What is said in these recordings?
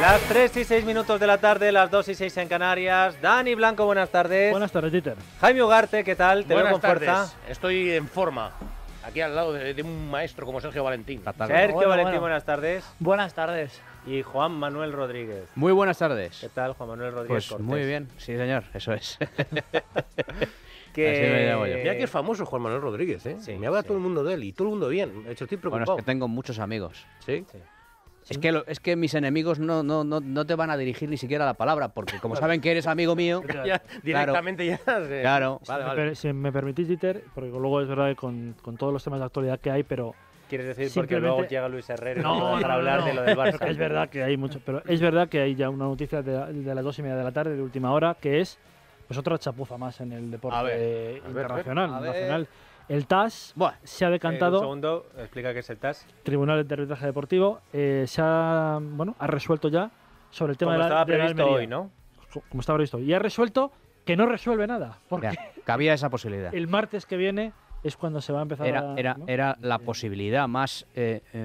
Las 3 y 6 minutos de la tarde, las 2 y 6 en Canarias. Dani Blanco, buenas tardes. Buenas tardes, Jeter Jaime Ugarte, ¿qué tal? Te buenas fuerza. Estoy en forma. Aquí al lado de, un maestro como Sergio Valentín. Sergio Valentín, buenas tardes. Buenas tardes. Y Juan Manuel Rodríguez. Muy buenas tardes. ¿Qué tal, Juan Manuel Rodríguez? Pues muy bien, sí, señor, eso es. que... Mira que es famoso Juan Manuel Rodríguez, ¿eh? me habla todo el mundo de él y todo el mundo bien. De hecho, estoy preocupado. Bueno, es que tengo muchos amigos. ¿Sí? sí es que, es que mis enemigos no, no, no, no, te van a dirigir ni siquiera la palabra, porque como saben que eres amigo mío... directamente ya... Claro. Si, me permitís, Dieter, porque luego es verdad que con, todos los temas de actualidad que hay, pero... Quieres decir porque luego llega Luis Herrero para hablar de lo del Barça. Es verdad que hay mucho, pero es verdad que hay ya una noticia de, las dos y media de la tarde, de última hora, que es pues otra chapuza más en el deporte internacional, a ver, el TAS se ha eh, decantado. segundo, explica qué es el TAS. Tribunal de Arbitraje Deportivo eh, se ha, bueno, ha resuelto ya sobre el tema de la. Como estaba previsto hoy, ¿no? Como estaba previsto. Y ha resuelto que no resuelve nada. Porque cabía esa posibilidad. El martes que viene es cuando se va a empezar era, a. Era, era la eh, posibilidad más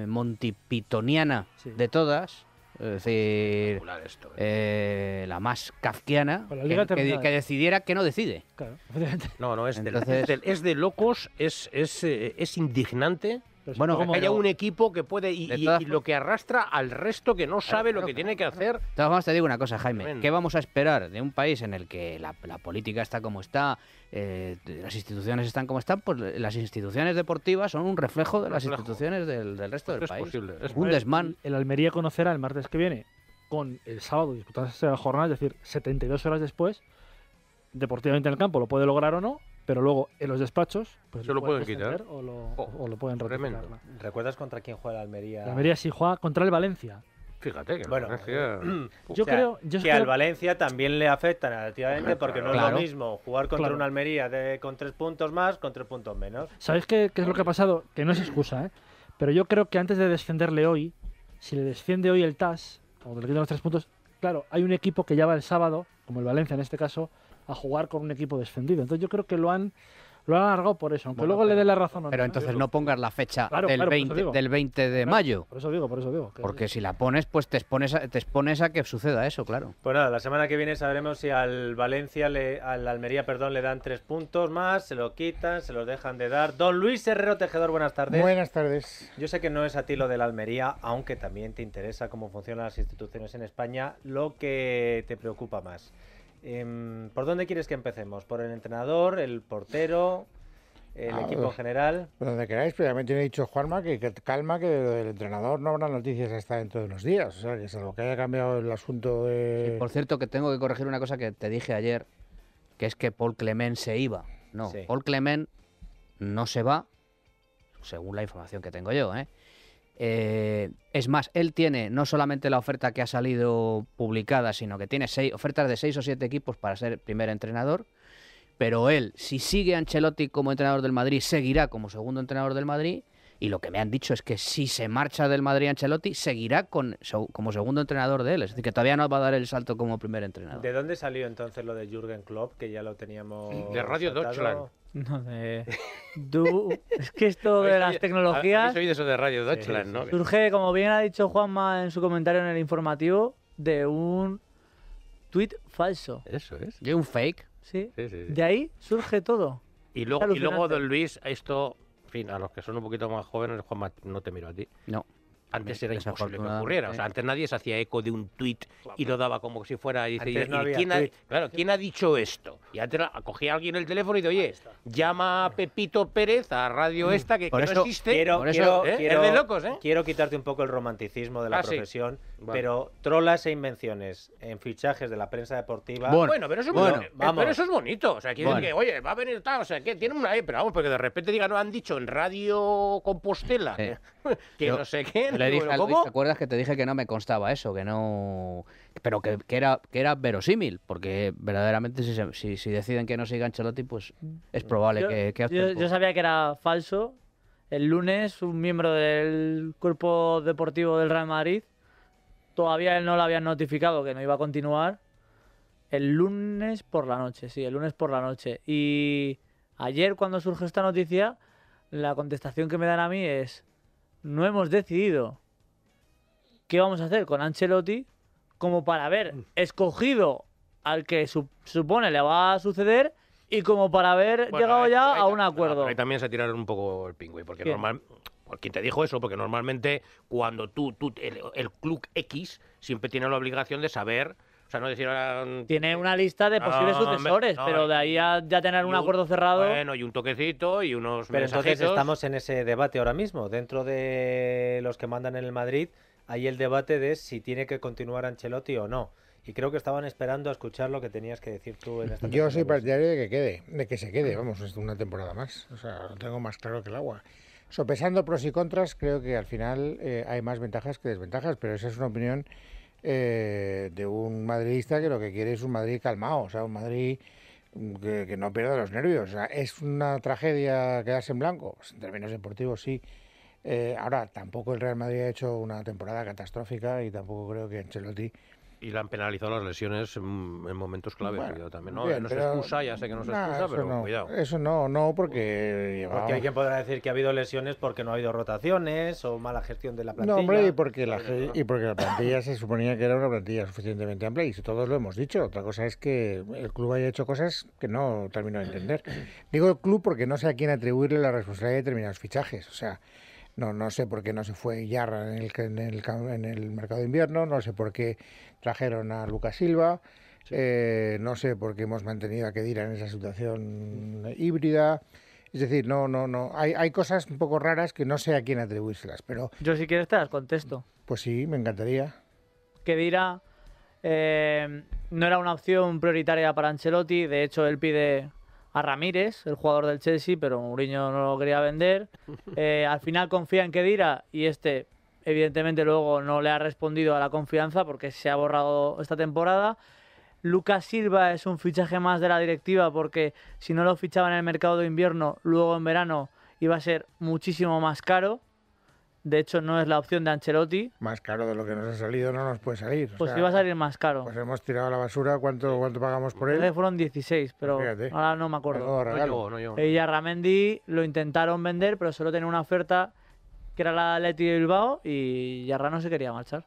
montipitoniana de todas es decir, ¿eh? Eh, la más kafkiana, que, decidiera que no decide. No, no, es, de, es de locos, es, es, eh, es indignante bueno, que haya un equipo que puede y, y, lo que arrastra al resto que no sabe lo que tiene que hacer. te digo una cosa, Jaime. ¿Qué vamos a esperar de un país en el que la, política está como está, eh, las instituciones están como están? Pues las instituciones deportivas son un reflejo de las instituciones del, resto del pues del es país. Posible. Es un desmán. El Almería conocerá el martes que viene, con el sábado disputándose la jornada, es decir, 72 horas después, deportivamente en el campo, lo puede lograr o no, pero luego en los despachos pues ¿Se lo pueden quitar oh, o lo, pueden retirar. ¿Recuerdas contra quién juega la Almería? La Almería sí juega contra el Valencia. Fíjate que bueno, eh, yo creo que al Valencia también le afecta negativamente porque no es lo mismo jugar contra una Almería con tres puntos más con tres puntos menos. ¿Sabéis qué, es lo que ha pasado? Que no es excusa, ¿eh? pero yo creo que antes de descenderle hoy, si le desciende hoy el TAS o le quitan los tres puntos, claro, hay un equipo que ya va el sábado, como el Valencia en este caso, a jugar con un equipo descendido. Entonces yo creo que lo han lo han alargado por eso, aunque luego le dé la razón. Pero, entonces no pongas la fecha del, 20, del 20 de mayo. Por eso digo, por eso digo. Porque si la pones, pues te expones, a, te expones a que suceda eso, claro. Pues nada, la semana que viene sabremos si al Valencia, al Almería, perdón, le dan tres puntos más, se lo quitan, se los dejan de dar. Don Luis Herrero Tejedor, buenas tardes. Buenas tardes. Yo sé que no es a ti lo del Almería, aunque también te interesa cómo funcionan las instituciones en España, lo que te preocupa más. Em, ¿Por dónde quieres que empecemos? ¿Por el entrenador, el portero, el ah, equipo en general? Donde queráis, pero ya me tiene dicho Juanma que, calma, que del entrenador no habrá noticias hasta dentro de unos días. O sea, que salvo que haya cambiado el asunto de. por cierto, que tengo que corregir una cosa que te dije ayer, que es que Paul Clement se iba. No, Paul Clement no se va, según la información que tengo yo, ¿eh? Eh, es más, él tiene no solamente la oferta que ha salido publicada, sino que tiene seis, ofertas de seis o siete equipos para ser primer entrenador. Pero él, si sigue Ancelotti como entrenador del Madrid, seguirá como segundo entrenador del Madrid. Y lo que me han dicho es que si se marcha del Madrid Ancelotti, seguirá con, como segundo entrenador de él. Es decir, que todavía no va a dar el salto como primer entrenador. ¿De dónde salió entonces lo de Jürgen Klopp, que ya lo teníamos. Mm, de Radio Deutschland. No, de. Es que esto de las tecnologías. Habéis oído eso de Radio Deutschland, ¿no? Surge, como bien ha dicho Juanma en su comentario en el informativo, de un tuit falso. Eso es. De un fake. Sí. de ahí surge todo. Y luego, y luego, don Luis, esto en fin, a los que son un poquito más jóvenes, Juan, no te miro a ti. No. Antes era imposible que ocurriera. O sea, antes nadie se hacía eco de un tuit y lo daba como si fuera. ¿quién, ha, claro, ¿quién ha dicho esto? Y antes cogía alguien el teléfono y dice, oye, llama a Pepito Pérez a radio mm. esta que, eso, no existe. Quiero, ¿Eh? ¿eh? quiero, quitarte un poco el romanticismo de la ah, profesión. Pero trolas e invenciones en fichajes de la prensa deportiva. Bueno, pero, eso es bonito. O sea, quieren que, oye, va a venir tal, o sea, que tienen una. Eh, pero vamos, porque de repente digan, no han dicho en Radio Compostela eh, que no sé qué. Le ¿Te acuerdas que te dije que no me constaba eso? Que no. Pero que, era, que era verosímil, porque verdaderamente si, si, deciden que no sigan Ancelotti, pues es probable que, yo, yo sabía que era falso. El lunes, un miembro del cuerpo deportivo del Real Madrid todavía él no lo había notificado que no iba a continuar. El lunes por la noche, sí, el lunes por la noche. Y ayer cuando surge esta noticia, la contestación que me dan a mí es, no hemos decidido qué vamos a hacer con Ancelotti como para haber mm. escogido al que supone le va a suceder y como para haber llegado ya a un acuerdo. ahí también se tiraron un poco el pingüe, porque normal, pues, ¿Quién te dijo eso? Porque normalmente cuando tú, tú el, club X siempre tiene la obligación de saber o sea, no decir. Ah, mm, tiene una lista de posibles sucesores, pero de ahí a ya tener un, acuerdo cerrado. Bueno, y un toquecito y unos. Pero entonces estamos en ese debate ahora mismo. Dentro de los que mandan en el Madrid, hay el debate de si tiene que continuar Ancelotti o no. Y creo que estaban esperando a escuchar lo que tenías que decir tú en esta Yo soy partidario de que quede, de que se quede, vamos, una temporada más. O sea, lo tengo más claro que el agua sopesando pros y contras, creo que al final eh, hay más ventajas que desventajas, pero esa es una opinión eh, de un madridista que lo que quiere es un Madrid calmado, o sea, un Madrid mm, que, no pierda los nervios. es una tragedia quedarse en blanco, pues, en términos deportivos sí. Eh, ahora, tampoco el Real Madrid ha hecho una temporada catastrófica y tampoco creo que Ancelotti y le han penalizado las lesiones en, momentos clave. también, ¿no? no se excusa, ya sé que no se excusa, pero cuidado. Eso no, no, porque. Porque hay quien podrá decir que ha habido lesiones porque no ha habido rotaciones o mala gestión de la plantilla. No, hombre, y porque la, y porque la plantilla se suponía que era una plantilla suficientemente amplia, y todos lo hemos dicho. Otra cosa es que el club haya hecho cosas que no termino de entender. Digo el club porque no sé a quién atribuirle la responsabilidad de determinados fichajes. O sea. No, no sé por qué no se fue Yarra en el, en el, mercado de invierno, no sé por qué trajeron a Lucas Silva, eh, no sé por qué hemos mantenido a Kedira en esa situación híbrida. Es decir, no, no, no. Hay, cosas un poco raras que no sé a quién atribuírselas, pero... Yo si quieres te las contesto. Pues sí, me encantaría. Kedira eh, no era una opción prioritaria para Ancelotti, de hecho él pide a Ramírez, el jugador del Chelsea, pero Mourinho no lo quería vender. Eh, al final confía en Kedira y este, evidentemente, luego no le ha respondido a la confianza porque se ha borrado esta temporada. Lucas Silva es un fichaje más de la directiva porque si no lo fichaban en el mercado de invierno, luego en verano iba a ser muchísimo más caro. De hecho, no es la opción de Ancelotti. Más caro de lo que nos ha salido, no nos puede salir. Pues iba a salir más caro. Pues hemos tirado a la basura. ¿Cuánto, cuánto pagamos por él? Fueron 16, pero ahora no me pues acuerdo. ella Y Ramendi lo intentaron vender, pero solo tenía una oferta que era la Leti de Bilbao y Yarra no se quería marchar.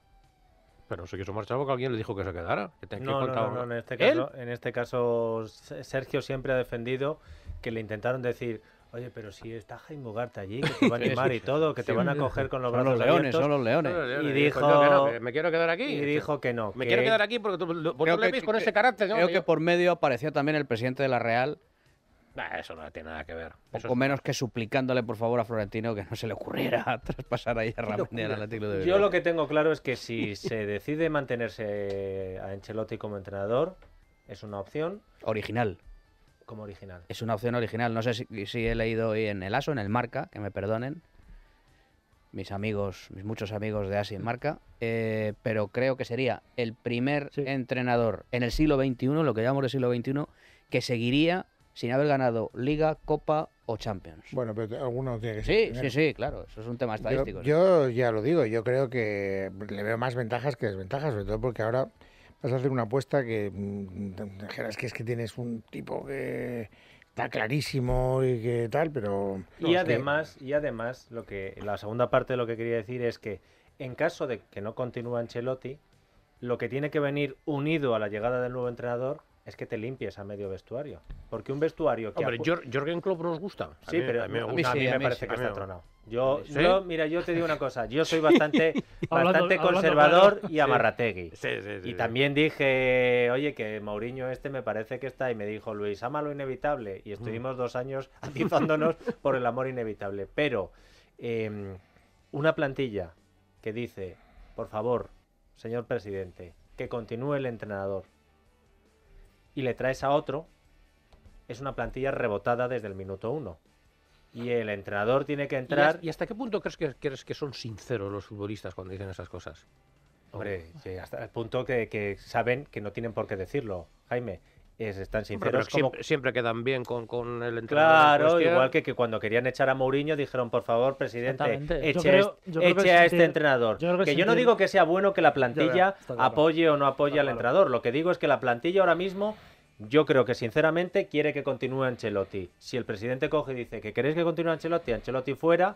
Pero se quiso marchar porque alguien le dijo que se quedara. no, no, no, en este caso este Sergio siempre ha defendido que le intentaron decir Oye, pero si está Jaime Ugarte allí, que te van a animar y todo, que te van a coger con los brazos leones, Son los leones, son los leones. Y dijo... me quiero quedar aquí. Y dijo que no. Me quiero quedar aquí porque tú, le ves con ese carácter. Creo que por medio apareció también el presidente de la Real. eso no tiene nada que ver. Poco menos que suplicándole por favor a Florentino que no se le ocurriera traspasar ahí a de Yo lo que tengo claro es que si se decide mantenerse a Ancelotti como entrenador, es una opción. Original. Como original. Es una opción original. No sé si, he leído hoy en el ASO, en el Marca, que me perdonen, mis amigos, mis muchos amigos de As en marca, eh, pero creo que sería el primer entrenador en el siglo XXI, lo que llamamos el siglo XXI, que seguiría sin haber ganado Liga, Copa o Champions. Bueno, pero alguno tiene que ser. Sí, sí, sí, claro, eso es un tema estadístico. yo, ya lo digo, yo creo que le veo más ventajas que desventajas, sobre todo porque ahora vas a hacer una apuesta que mm, dijeras que es que tienes un tipo que está clarísimo y que tal, pero... y además, y además lo que, la segunda parte de lo que quería decir es que en caso de que no continúe Ancelotti, lo que tiene que venir unido a la llegada del nuevo entrenador es que te limpies a medio vestuario. Porque un vestuario que. Hombre, Jorgen Klopp nos gusta. Sí, pero a mí, me parece que está tronado. Yo, mira, yo te digo una cosa. Yo soy bastante, bastante conservador y amarrategui. y también dije, oye, que Mauriño este me parece que está. Y me dijo, Luis, ama lo inevitable. Y estuvimos mm. dos años atizándonos por el amor inevitable. Pero em, una plantilla que dice, por favor, señor presidente, que continúe el entrenador, y le traes a otro, es una plantilla rebotada desde el minuto uno. Y el entrenador tiene que entrar. ¿Y, hasta qué punto crees que, crees que son sinceros los futbolistas cuando dicen esas cosas? Hombre, hasta el punto que, que saben que no tienen por qué decirlo, Jaime es, están sinceros. siempre, quedan bien con, el entrenador. Claro, igual que, que, cuando querían echar a Mourinho dijeron, por favor, presidente, eche, a este, este entrenador. Yo que, yo no digo que sea bueno que la plantilla apoye o no apoye al entrenador. Lo que digo es que la plantilla ahora mismo, yo creo que sinceramente quiere que continúe Ancelotti. Si el presidente coge y dice que queréis que continúe Ancelotti, Ancelotti fuera,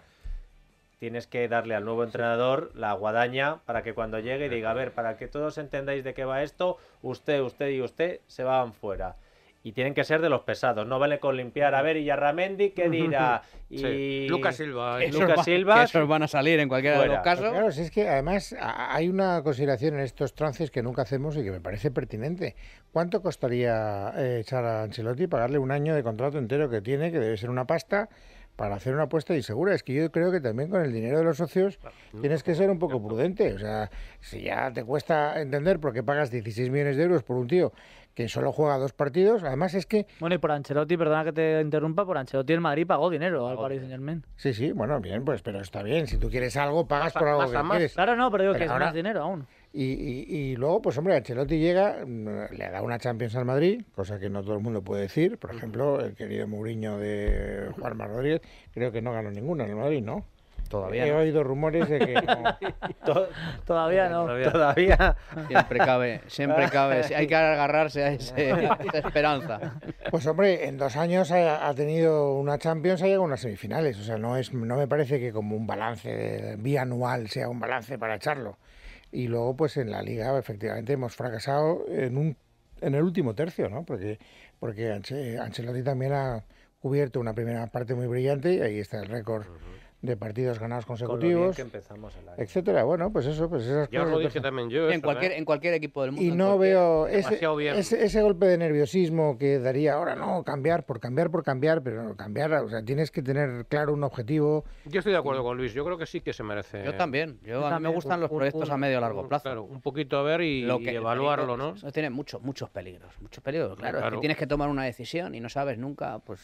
tienes que darle al nuevo entrenador la guadaña para que cuando llegue diga, a ver, para que todos entendáis de qué va esto, usted, usted y usted se van fuera. Y tienen que ser de los pesados, no vale con limpiar. A ver, y Yarramendi, ¿qué dirá? Y Lucas Silva. ¿eh? Esos Lucas Silva. van a salir en cualquier caso claro, es que además hay una consideración en estos trances que nunca hacemos y que me parece pertinente. ¿Cuánto costaría eh, echar a Ancelotti pagarle un año de contrato entero que tiene, que debe ser una pasta? para hacer una apuesta insegura. Es que yo creo que también con el dinero de los socios tienes que ser un poco prudente. O sea, si ya te cuesta entender por qué pagas 16 millones de euros por un tío que solo juega dos partidos, además es que... Bueno, y por Ancelotti, perdona que te interrumpa, por Ancelotti el Madrid pagó dinero al Paris Saint-Germain. Sí, sí, bueno, bien, pues pero está bien. Si tú quieres algo, pagas por algo que quieres. Claro, no, pero digo que es más dinero aún. Y, luego, pues hombre, chelotti llega, mm, le ha dado una Champions al Madrid, cosa que no todo el mundo puede decir. Por ejemplo, el querido Mourinho de Juanma Rodríguez, creo que no ganó ninguna en el Madrid, ¿no? Todavía He oído rumores de que todavía no. Todavía. Siempre cabe, siempre cabe. Hay que agarrarse a, esa esperanza. Pues hombre, en dos años ha, tenido una Champions, ha llegado a unas semifinales. O sea, no es, no me parece que como un balance bianual sea un balance para echarlo. Y luego, pues en la liga, efectivamente, hemos fracasado en, un, en el último tercio, ¿no? Porque, porque Ancelotti también ha cubierto una primera parte muy brillante y ahí está el récord de partidos ganados consecutivos, etcétera. Bueno, pues eso, pues esas pues, ¿eh? En cualquier, en cualquier equipo del mundo. Y no veo ese, golpe de nerviosismo que daría ahora, no, cambiar por cambiar por cambiar, pero cambiar, o sea, tienes que tener claro un objetivo. Yo estoy de acuerdo con Luis, yo creo que sí que se merece. Yo también, yo, a mí me gustan los proyectos a medio largo plazo. un poquito a ver y, evaluarlo, ¿no? Tiene muchos, muchos peligros, muchos peligros, claro, tienes que tomar una decisión y no sabes nunca, pues,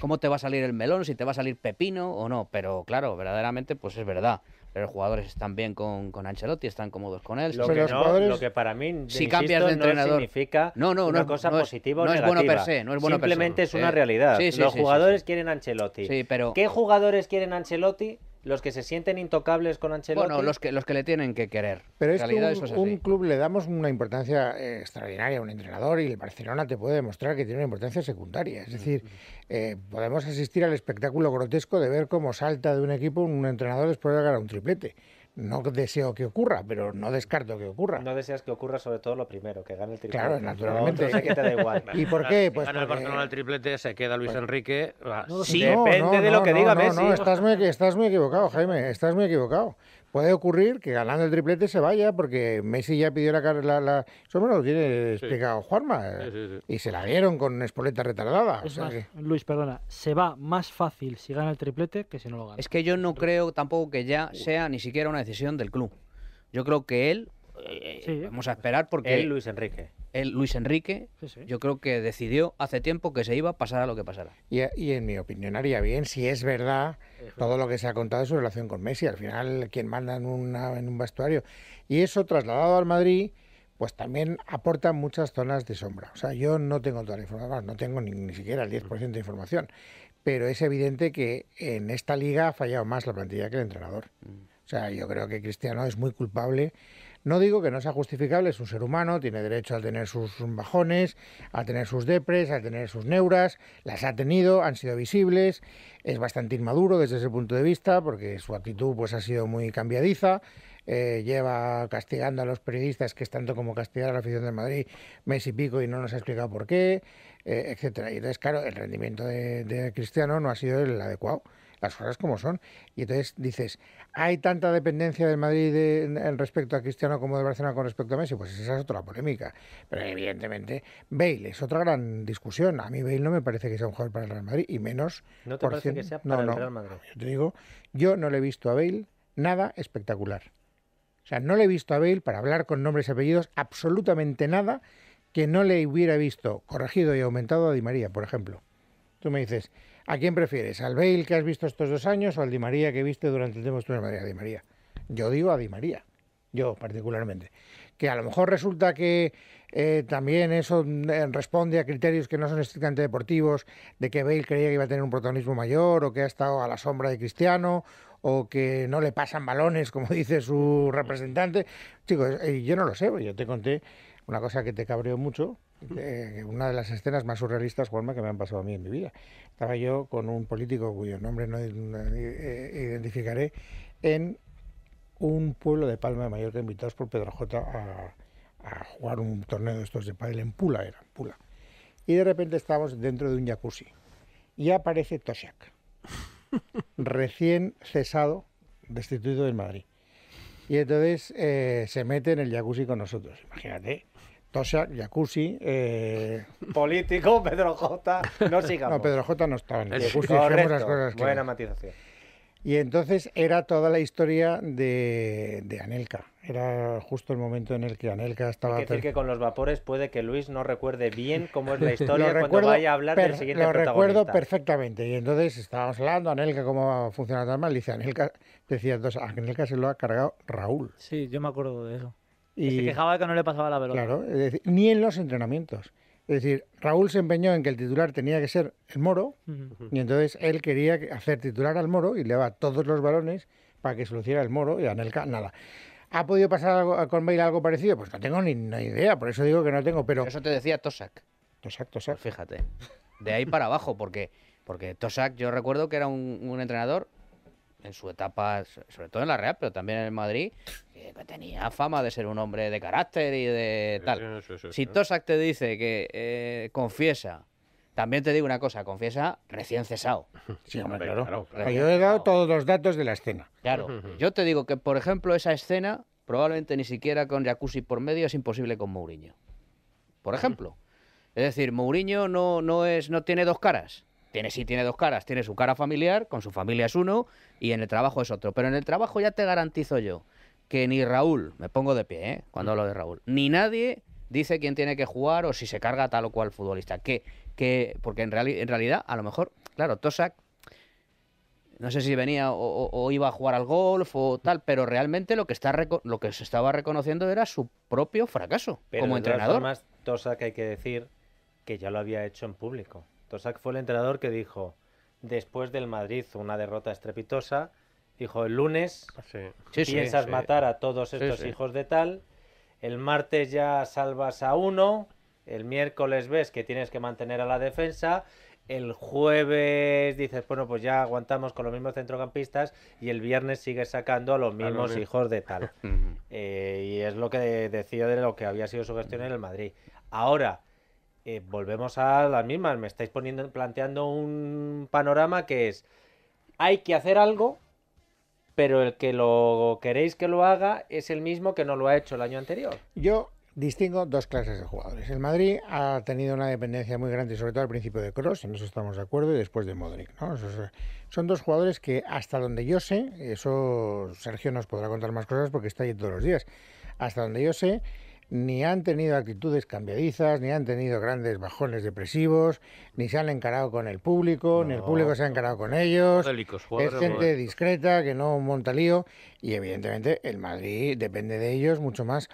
cómo te va a salir el melón, si te va a salir pepino o no, pero claro, verdaderamente, pues es verdad. Pero los jugadores están bien con, con Ancelotti, están cómodos con él. Lo, que, para mí, si de entrenador, no significa no, una cosa positiva no Es bueno per se, no es bueno Simplemente es una realidad. los jugadores quieren Ancelotti. pero... ¿Qué jugadores quieren Ancelotti? los que se sienten intocables con Ancelotti. Bueno, los que, los que le tienen que querer. Pero es que un, un club le damos una importancia eh, extraordinaria a un entrenador y el Barcelona te puede demostrar que tiene una importancia secundaria. Es decir, eh, podemos asistir al espectáculo grotesco de ver cómo salta de un equipo un entrenador después de ganar un triplete. No deseo que ocurra, pero no descarto que ocurra. No deseas que ocurra sobre todo lo primero, que gane el triplete. Claro, naturalmente. que te da igual. ¿Y por qué? Pues gana el Barcelona el triplete, se queda Luis pues Enrique. sí, depende de lo que diga Messi. No, estás muy, estás muy equivocado, Jaime, estás muy equivocado puede ocurrir que ganando el triplete se vaya, porque Messi ya pidió la. la, eso me lo tiene explicado Juanma. y se la dieron con espoleta retardada. Luis, perdona, se va más fácil si gana el triplete que si no lo gana. Es que yo no creo tampoco que ya sea ni siquiera una decisión del club. Yo creo que él. Eh, vamos a esperar porque. Luis Enrique. Luis Enrique, yo creo que decidió hace tiempo que se iba, a pasar a lo que pasara. Y, en mi opinión haría bien si es verdad todo lo que se ha contado de su relación con Messi. Al final, quien manda en, en un vestuario. Y eso trasladado al Madrid, pues también aporta muchas zonas de sombra. O sea, yo no tengo toda la información, no tengo ni, ni siquiera el 10% de información. Pero es evidente que en esta liga ha fallado más la plantilla que el entrenador. Mm. O sea, yo creo que Cristiano es muy culpable no digo que no sea justificable, es un ser humano, tiene derecho a tener sus bajones, a tener sus depres, a tener sus neuras, las ha tenido, han sido visibles, es bastante inmaduro desde ese punto de vista porque su actitud pues ha sido muy cambiadiza. Eh, lleva castigando a los periodistas, que es tanto como castigar a la afición de Madrid mes y pico y no nos ha explicado por qué, etc. Eh, etcétera. Y entonces, claro, el rendimiento de Cristiano no ha sido el adecuado las cosas como son. Y entonces dices, ¿hay tanta dependencia del Madrid en respecto a Cristiano como de Barcelona con respecto a Messi? Pues esa es otra polémica. Pero evidentemente, Bale es otra gran discusión. A mí Bale no me parece que sea un jugador para el Real Madrid, y menos... No te parece que sea para el Real Madrid. Yo te digo, yo no le he visto a Bale nada espectacular. O sea, no le he visto a Bale para hablar con nombres y apellidos absolutamente nada que no le hubiera visto corregido y aumentado a Di María, por ejemplo. Tú me dices, ¿A quién prefieres? ¿Al Bale que has visto estos dos años o al Di María que viste durante el tiempo de tu Di María. Yo digo a Di María, yo particularmente. Que a lo mejor resulta que eh, también eso eh, responde a criterios que no son estrictamente deportivos, de que Bale creía que iba a tener un protagonismo mayor o que ha estado a la sombra de Cristiano o que no le pasan balones, como dice su representante. Chicos, eh, yo no lo sé, yo te conté una cosa que te cabreó mucho, una de las escenas más surrealistas, Juanma, que me han pasado a mí en mi vida. Estaba yo con un político cuyo nombre no eh, identificaré en un pueblo de Palma de Mallorca, invitados por Pedro J a, jugar un torneo de estos de pádel en Pula, era, Pula. Y de repente estábamos dentro de un jacuzzi y aparece Toshak, recién cesado, destituido en Madrid. Y entonces eh, se mete en el jacuzzi con nosotros. Imagínate, Tosha, Jacuzzi, eh, político, Pedro J. No sigamos. No, Pedro J no estaba en el Jacuzzi. Cosas Buena matización. Y entonces era toda la historia de, de, Anelka. Era justo el momento en el que Anelka estaba. Hay que decir que con los vapores puede que Luis no recuerde bien cómo es la historia cuando vaya a hablar del siguiente Lo recuerdo perfectamente. Y entonces estábamos hablando, Anelka, cómo funcionado tan mal. Dice Anelka, decía, entonces, Anelka se lo ha cargado Raúl. Sí, yo me acuerdo de eso. Y se quejaba que no le pasaba la pelota. Claro, ni en los entrenamientos. Es decir, Raúl se empeñó en que el titular tenía que ser el Moro, y entonces él quería hacer titular al Moro y le daba todos los balones para que se lo el Moro y a Nelka nada. ¿Ha podido pasar algo, con Bale algo parecido? Pues no tengo ni, idea, por eso digo que no tengo, pero... Eso te decía Tosak. Tosak, Tosak. Pues fíjate, de ahí para abajo, porque, porque Tosak yo recuerdo que era un entrenador en su etapa, sobre todo en la Real, pero también en el Madrid, que tenía fama de ser un hombre de carácter y de tal. si Tosak te dice que eh, confiesa, también te digo una cosa, confiesa, recién cesado. Sí, Yo he dado todos los datos de la escena. Claro, yo te digo que, por ejemplo, esa escena, probablemente ni siquiera con Jacuzzi por medio es imposible con Mourinho. Por ejemplo. Es decir, Mourinho no, no, es, no tiene dos caras. Tiene, sí, tiene dos caras. Tiene su cara familiar, con su familia es uno, y en el trabajo es otro. Pero en el trabajo ya te garantizo yo que ni Raúl, me pongo de pie ¿eh? cuando hablo de Raúl, ni nadie dice quién tiene que jugar o si se carga tal o cual futbolista. Que, que, porque en, en realidad, a lo mejor, claro, Tosak no sé si venía o, iba a jugar al golf o tal, pero realmente lo que, está lo que se estaba reconociendo era su propio fracaso como entrenador. Todas formas, Tosak hay que decir que ya lo había hecho en público fue el entrenador que dijo, después del Madrid, una derrota estrepitosa, dijo, el lunes piensas matar a todos estos hijos de tal, el martes ya salvas a uno, el miércoles ves que tienes que mantener a la defensa, el jueves dices, bueno, pues ya aguantamos con los mismos centrocampistas y el viernes sigues sacando a los mismos hijos de tal. Eh, y es lo que decía de lo que había sido su gestión en el Madrid. Ahora, eh, volvemos a las mismas. Me estáis poniendo, planteando un panorama que es, hay que hacer algo, pero el que lo queréis que lo haga es el mismo que no lo ha hecho el año anterior. Yo distingo dos clases de jugadores. El Madrid ha tenido una dependencia muy grande, sobre todo al principio de Cross, en eso estamos de acuerdo, y después de Modric. son dos jugadores que, hasta donde yo sé, eso Sergio nos podrá contar más cosas porque está ahí todos los días, hasta donde yo sé, ni han tenido actitudes cambiadizas, ni han tenido grandes bajones depresivos, ni se han encarado con el público, ni el público se ha encarado con ellos. es gente discreta que no monta lío y evidentemente el Madrid depende de ellos mucho más.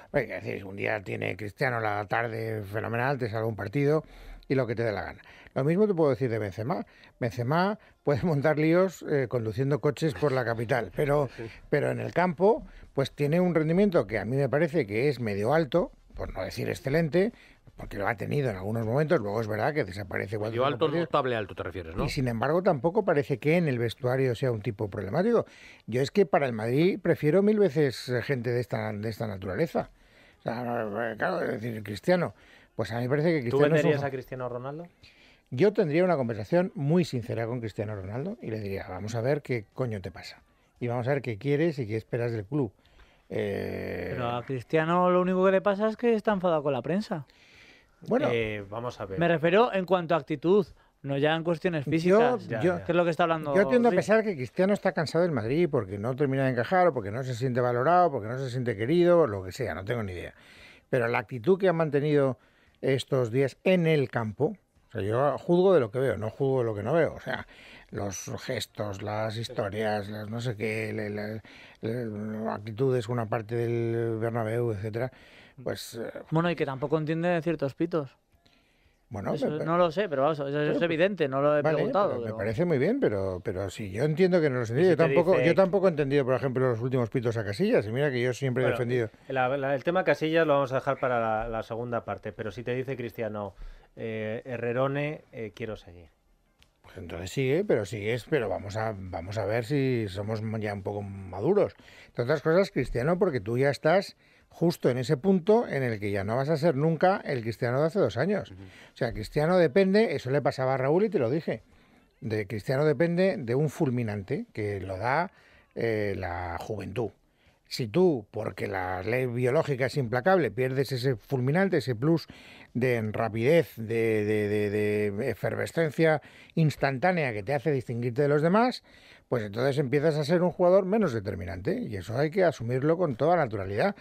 un día tiene Cristiano la tarde fenomenal, te sale un partido y lo que te dé la gana. Lo mismo te puedo decir de Benzema. Benzema puede montar líos eh, conduciendo coches por la capital, pero, pero en el campo pues tiene un rendimiento que a mí me parece que es medio alto, por no decir excelente, porque lo ha tenido en algunos momentos, luego es verdad que desaparece cuando... Medio alto, alto te refieres, ¿no? Y sin embargo tampoco parece que en el vestuario sea un tipo problemático. Yo es que para el Madrid prefiero mil veces gente de esta, de esta naturaleza. O sea, claro, decir, Cristiano, pues a mí parece que Cristiano... ¿Tú venderías a Cristiano Ronaldo? Yo tendría una conversación muy sincera con Cristiano Ronaldo y le diría, vamos a ver qué coño te pasa. Y vamos a ver qué quieres y qué esperas del club. Eh, Pero a Cristiano lo único que le pasa es que está enfadado con la prensa. Bueno, eh, eh, vamos a ver. Me refiero en cuanto a actitud, no ya en cuestiones físicas, yo, que es lo que está hablando. Yo tiendo a pensar que Cristiano está cansado en Madrid porque no termina de encajar, o porque no se siente valorado, porque no se siente querido, lo que sea, no tengo ni idea. Pero la actitud que ha mantenido estos días en el campo, yo juzgo de lo que veo, no juzgo de lo que no veo. O sea, los gestos, las historias, las no sé qué, las, actitud actitudes, una parte del Bernabéu, etcétera, pues... Eh, bueno, y que tampoco entiende ciertos pitos. Bueno, no lo sé, pero eso es pues, evidente, no lo he preguntado. Me parece muy bien, pero, pero si yo entiendo que no lo entiendo. yo, tampoco, yo tampoco he entendido, por ejemplo, los últimos pitos a Casillas, y mira que yo siempre he defendido. el tema Casillas lo vamos a dejar para la, segunda parte, pero si te dice Cristiano, eh, Herrerone, eh, quiero seguir entonces sigue, pero es, pero vamos a, vamos a ver si somos ya un poco maduros. Entre otras cosas, cristiano, porque tú ya estás justo en ese punto en el que ya no vas a ser nunca el cristiano de hace dos años. O sea, cristiano depende, eso le pasaba a Raúl y te lo dije, de cristiano depende de un fulminante que lo da eh, la juventud. Si tú, porque la ley biológica es implacable, pierdes ese fulminante, ese plus de rapidez, de, efervescencia instantánea que te hace distinguirte de los demás, pues entonces empiezas a ser un jugador menos determinante. Y eso hay que asumirlo con toda naturalidad.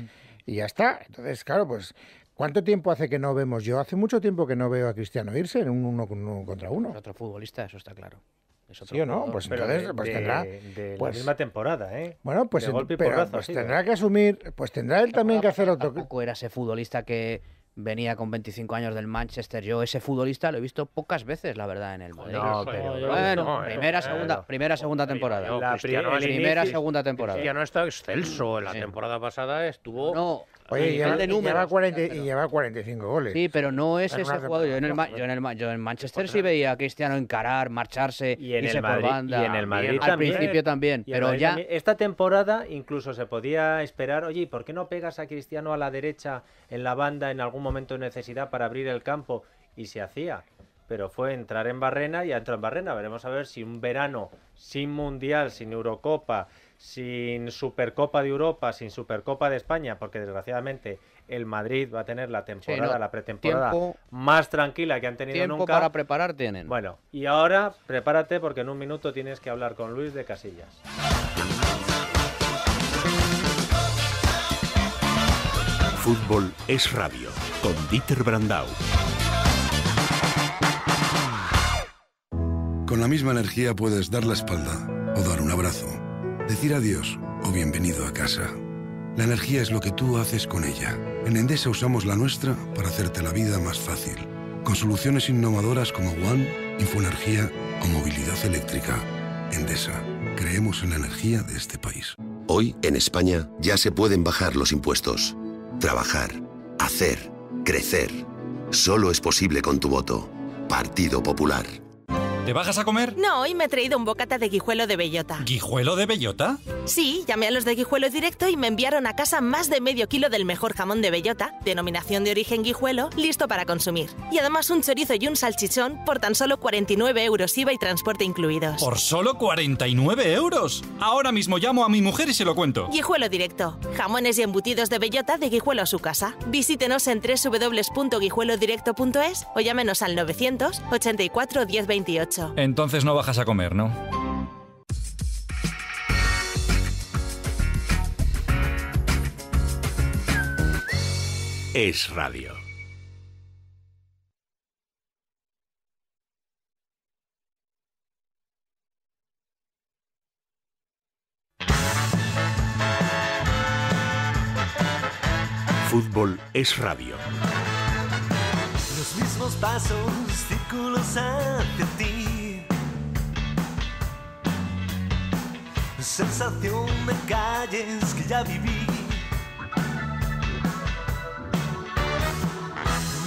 Y ya está. Entonces, claro, pues ¿Cuánto tiempo hace que no vemos? Yo hace mucho tiempo que no veo a Cristiano irse en un uno, contra uno. Es otro futbolista, eso está claro. Es no? Pues entonces tendrá... la misma temporada, ¿eh? Bueno, pues, pues tendrá ¿eh? que asumir... Pues tendrá él también que hacer otro... Tampoco era ese futbolista que venía con 25 años del Manchester. Yo ese futbolista lo he visto pocas veces, la verdad, en el modelo. Eh. Eh, primera, segunda, primera, segunda temporada. primera, segunda temporada. Ya no estado excelso. La temporada pasada estuvo Oye, y lleva, 40, y lleva 45 goles. Sí, pero no es ese jugador. Yo en, el, Manchester sí veía a Cristiano encarar, marcharse, y en el Madrid, por Al principio también, pero ya... Esta temporada incluso se podía esperar, oye, por qué no pegas a Cristiano a la derecha en la banda en algún momento de necesidad para abrir el campo? Y se hacía. Pero fue entrar en Barrena y entrar en Barrena. Veremos a ver si un verano sin Mundial, sin Eurocopa sin Supercopa de Europa, sin Supercopa de España, porque desgraciadamente el Madrid va a tener la temporada, la pretemporada más tranquila que han tenido nunca. para preparar tienen. Bueno, y ahora prepárate porque en un minuto tienes que hablar con Luis de Casillas. Fútbol es radio con Dieter Brandau. Con la misma energía puedes dar la espalda o dar un abrazo decir adiós o bienvenido a casa. La energía es lo que tú haces con ella. En Endesa usamos la nuestra para hacerte la vida más fácil, con soluciones innovadoras como One, Infoenergía o movilidad eléctrica. Endesa, creemos en la energía de este país. Hoy, en España, ya se pueden bajar los impuestos. Trabajar, hacer, crecer. Solo es posible con tu voto. Partido Popular. ¿Te bajas a comer? No, hoy me he traído un bocata de guijuelo de bellota. ¿Guijuelo de bellota? Sí, llamé a los de guijuelo directo y me enviaron a casa más de medio kilo del mejor jamón de bellota, denominación de origen guijuelo, listo para consumir. Y además un chorizo y un salchichón por tan solo 49 euros IVA y transporte incluidos. ¿Por solo 49 euros? Ahora mismo llamo a mi mujer y se lo cuento. Guijuelo directo. Jamones y embutidos de bellota de guijuelo a su casa. Visítenos en www.guijuelodirecto.es o llámenos al 900 84 1028. Entonces no bajas a comer, ¿no? Es radio. Fútbol es radio. Los mismos pasos, círculos hacia sensación de calles que ya viví.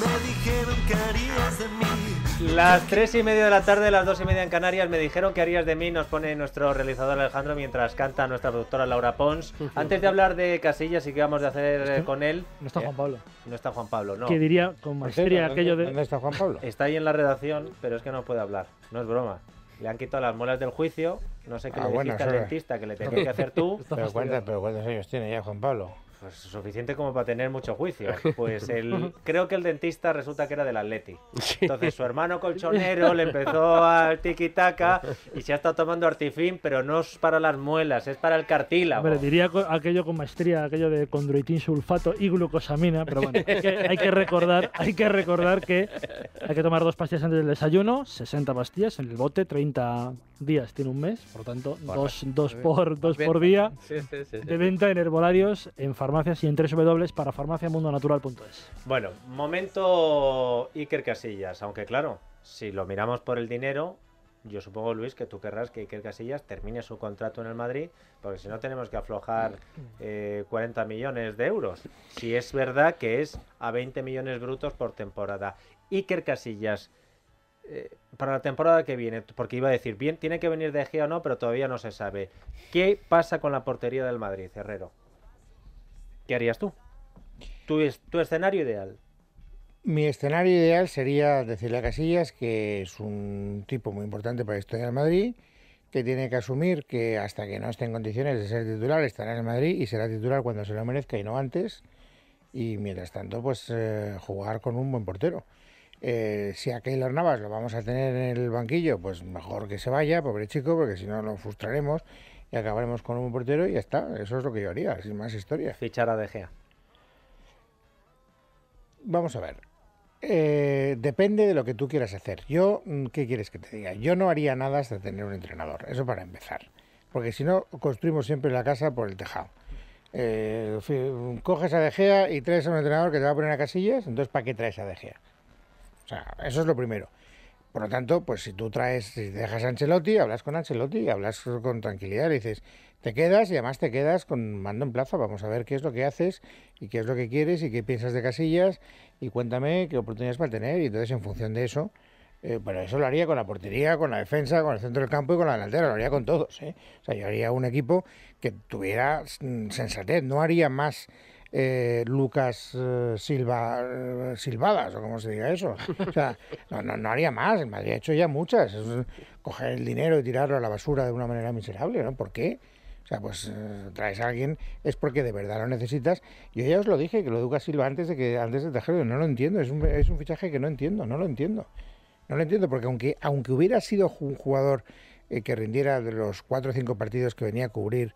Me dijeron que harías de mí. Las tres y media de la tarde, las dos y media en Canarias, me dijeron que harías de mí, nos pone nuestro realizador Alejandro mientras canta nuestra productora Laura Pons. Antes de hablar de Casillas y qué vamos a hacer eh, con él. No está eh, Juan Pablo. No está Juan Pablo, no. ¿Qué diría con maestría aquello de. ¿Dónde está Juan Pablo? Está ahí en la redacción, pero es que no puede hablar. No es broma. Le han quitado las muelas del juicio. No sé qué ah, le dijiste al dentista que le tenías que hacer tú. pero cuántos años tiene ya Juan Pablo pues suficiente como para tener mucho juicio. Pues el, creo que el dentista resulta que era del Atleti. Entonces su hermano colchonero le empezó al tiki y se ha estado tomando artifín, pero no es para las muelas, es para el cartílago. Hombre, diría aquello con maestría, aquello de condroitín sulfato y glucosamina, pero bueno, hay que, recordar, hay que recordar que hay que tomar dos pastillas antes del desayuno, 60 pastillas en el bote, 30 días tiene un mes, por lo tanto, dos, eh, por, dos por día de venta en herbolarios, en farmacéuticos y en www.parafarmaciamundonatural.es. Bueno, momento Iker Casillas, aunque claro, si lo miramos por el dinero, yo supongo, Luis, que tú querrás que Iker Casillas termine su contrato en el Madrid, porque si no tenemos que aflojar 40 eh, millones de euros. Si es verdad que es a 20 millones brutos por temporada. Iker Casillas, eh, para la temporada que viene, porque iba a decir, bien, tiene que venir de Gia o no, pero todavía no se sabe. ¿Qué pasa con la portería del Madrid, Herrero? ¿Qué harías tú? Tu, tu escenario ideal. Mi escenario ideal sería decirle a Casillas que es un tipo muy importante para la Madrid, que tiene que asumir que hasta que no esté en condiciones de ser titular estará en el Madrid y será titular cuando se lo merezca y no antes. Y mientras tanto, pues eh, jugar con un buen portero. Eh, si a Keylor Navas lo vamos a tener en el banquillo, pues mejor que se vaya, pobre chico, porque si no lo frustraremos y acabaremos con un portero y ya está. Eso es lo que yo haría, sin más historia. Fichar a De Gea. Vamos a ver. Eh, depende de lo que tú quieras hacer. Yo, mm, ¿qué quieres que te diga? Yo no haría nada hasta tener un entrenador. Eso para empezar. Porque si no, construimos siempre la casa por el tejado. Eh, coges a De Gea y traes a un entrenador que te va a poner a casillas, entonces ¿para qué traes a De Gea? O sea, eso es lo primero. Por lo tanto, pues si tú traes, si dejas a Ancelotti, hablas con Ancelotti, hablas con tranquilidad, dices, te quedas y además te quedas con mando en plaza, vamos a ver qué es lo que haces y qué es lo que quieres y qué piensas de casillas y cuéntame qué oportunidades para a tener y entonces en función de eso, eh, eso lo haría con la portería, con la defensa, con el centro del campo y con la delantera, lo haría con todos. ¿eh? O sea, yo haría un equipo que tuviera mm, sensatez, no haría más eh, Lucas eh, Silva, eh, Silvadas, o como se diga eso. no, haría más, me hecho ya muchas. coger el dinero y tirarlo a la basura de una manera miserable, ¿no? ¿Por qué? sea, pues traes a alguien es porque de verdad lo necesitas. Yo ya os lo dije, que lo Lucas Silva antes de que antes de no lo entiendo, es un, fichaje que no entiendo, no lo entiendo. No lo entiendo, porque aunque, aunque hubiera sido un jugador que rindiera de los cuatro o cinco partidos que venía a cubrir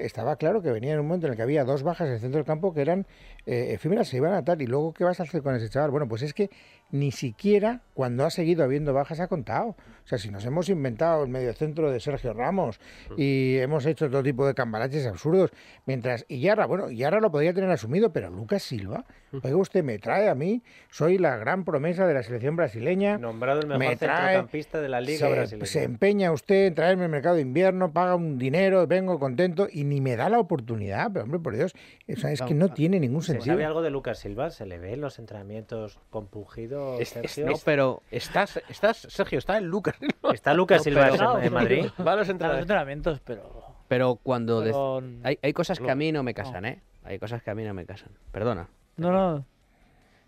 estaba claro que venía en un momento en el que había dos bajas en el centro del campo que eran eh, efímeras, se iban a atar, y luego ¿qué vas a hacer con ese chaval? Bueno, pues es que ni siquiera cuando ha seguido habiendo bajas ha contado. O sea, si nos hemos inventado el mediocentro de Sergio Ramos y hemos hecho todo tipo de cambalaches absurdos, mientras Yarra, bueno, ahora lo podría tener asumido, pero Lucas Silva, oiga usted, me trae a mí, soy la gran promesa de la selección brasileña. Nombrado el mejor centrocampista de la Liga se, Brasileña. Se empeña usted en traerme al mercado de invierno, paga un dinero, vengo contento y ni me da la oportunidad, pero hombre, por Dios, es que no tiene ningún sentido. ¿Se sabe algo de Lucas Silva? ¿Se le ve en los entrenamientos compugidos? no, pero estás, estás, Sergio, está Lucas. Está Lucas Silva en, Madrid. Va a los entrenamientos, pero... Pero cuando... Hay, hay, cosas que a mí no me casan, ¿eh? Hay cosas que a mí no me casan. Perdona. No, no.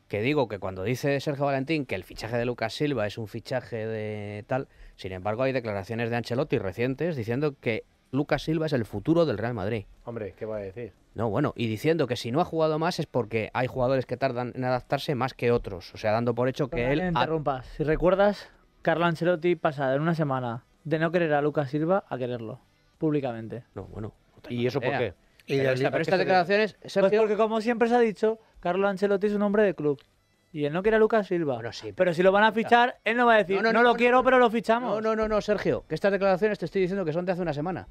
Que digo que cuando dice Sergio Valentín que el fichaje de Lucas Silva es un fichaje de tal, sin embargo hay declaraciones de Ancelotti recientes diciendo que Lucas Silva es el futuro del Real Madrid. Hombre, ¿qué va a decir? No, bueno, y diciendo que si no ha jugado más es porque hay jugadores que tardan en adaptarse más que otros. O sea, dando por hecho que él. Interrumpas. Si recuerdas, Carlo Ancelotti pasa en una semana de no querer a Lucas Silva a quererlo, públicamente. No, bueno. ¿Y eso por qué? pero, estas declaraciones. Pues Sergio... Pues porque, como siempre se ha dicho, Carlo Ancelotti es un hombre de club. Y él no quiere a Lucas Silva. sí, pero, si lo van a fichar, él no va a decir, no, no, lo quiero, pero lo fichamos. No, no, no, no, Sergio, que estas declaraciones te estoy diciendo que son de hace una semana.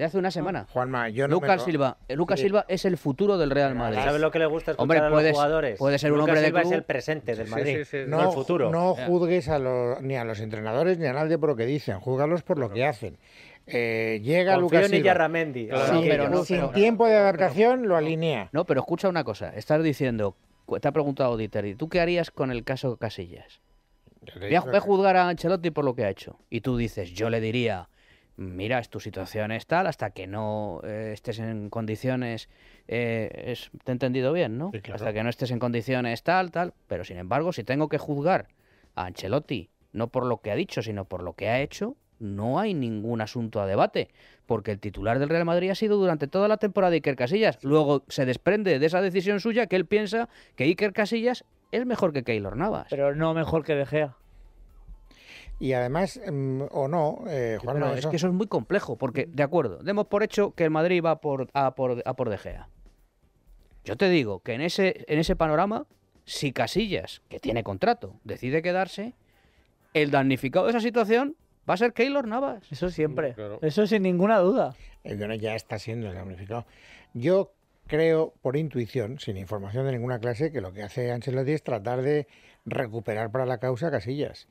De hace una semana. Juanma, yo no Lucas Silva. Eh, Lucas Silva es el futuro del Real Madrid. ¿Sabes lo que le gusta escuchar hombre, a los jugadores? Puede ser un hombre Silva club. es el presente del Madrid, no, el futuro. No juzgues a ni a los entrenadores ni a nadie por lo que dicen. Júzgalos por lo que hacen. Eh, llega Lucas Silva. Ramendi, sin tiempo de adaptación lo alinea. No, pero escucha una cosa. Estás diciendo, te ha preguntado Dieter, ¿y tú qué harías con el caso Casillas? voy a juzgar a Ancelotti por lo que ha hecho. Y tú dices, yo le diría mira, tu situación es tal, hasta que no eh, estés en condiciones, eh, te he entendido bien, ¿no? Hasta que no estés en condiciones tal, tal, pero sin embargo, si tengo que juzgar a Ancelotti, no por lo que ha dicho, sino por lo que ha hecho, no hay ningún asunto a debate, porque el titular del Real Madrid ha sido durante toda la temporada Iker Casillas. Luego se desprende de esa decisión suya que él piensa que Iker Casillas es mejor que Keylor Navas. Pero no mejor que De Gea y además, em, o no, eh, Juan No, Es que eso es muy complejo, porque, de acuerdo, demos por hecho que el Madrid va por, a, por, a por De Gea. Yo te digo que en ese, en ese panorama, si Casillas, que tiene contrato, decide quedarse, el damnificado de esa situación va a ser Keylor Navas. Eso siempre. Eso sin ninguna duda. El ya está siendo el damnificado. Yo creo, por intuición, sin información de ninguna clase, que lo que hace Ancelotti es tratar de recuperar para la causa Casillas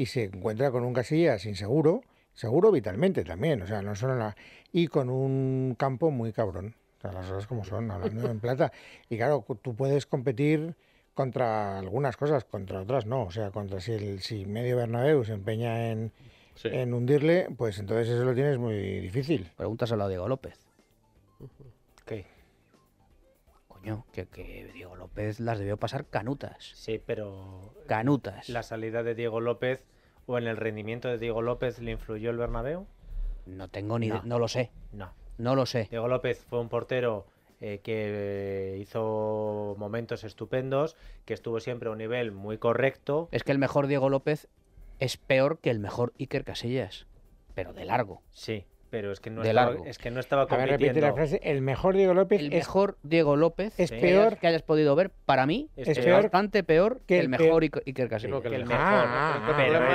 y se encuentra con un Casillas inseguro, seguro, vitalmente también, o sea, no solo la, y con un campo muy cabrón, o sea, las cosas como son, hablando en plata. Y claro, tú puedes competir contra algunas cosas, contra otras no, o sea, contra si, el, si medio Bernabéu se empeña en, hundirle, pues entonces eso lo tienes muy difícil. Preguntas a lo Diego López que, Diego López las debió pasar canutas. Sí, pero. Canutas. ¿La salida de Diego López o en el rendimiento de Diego López le influyó el Bernabéu? No tengo ni idea, no lo sé. No. No lo sé. Diego López fue un portero eh, que eh, hizo momentos estupendos, que estuvo siempre a un nivel muy correcto. Es que el mejor Diego López es peor que el mejor Iker Casillas, pero de largo. Sí, pero es que no, estaba, Es que no estaba compitiendo. la frase. El mejor Diego López. El mejor Diego López es peor, que hayas podido ver, para mí, es, bastante peor que el mejor Iker Casillas. Ah, ah, ah, pero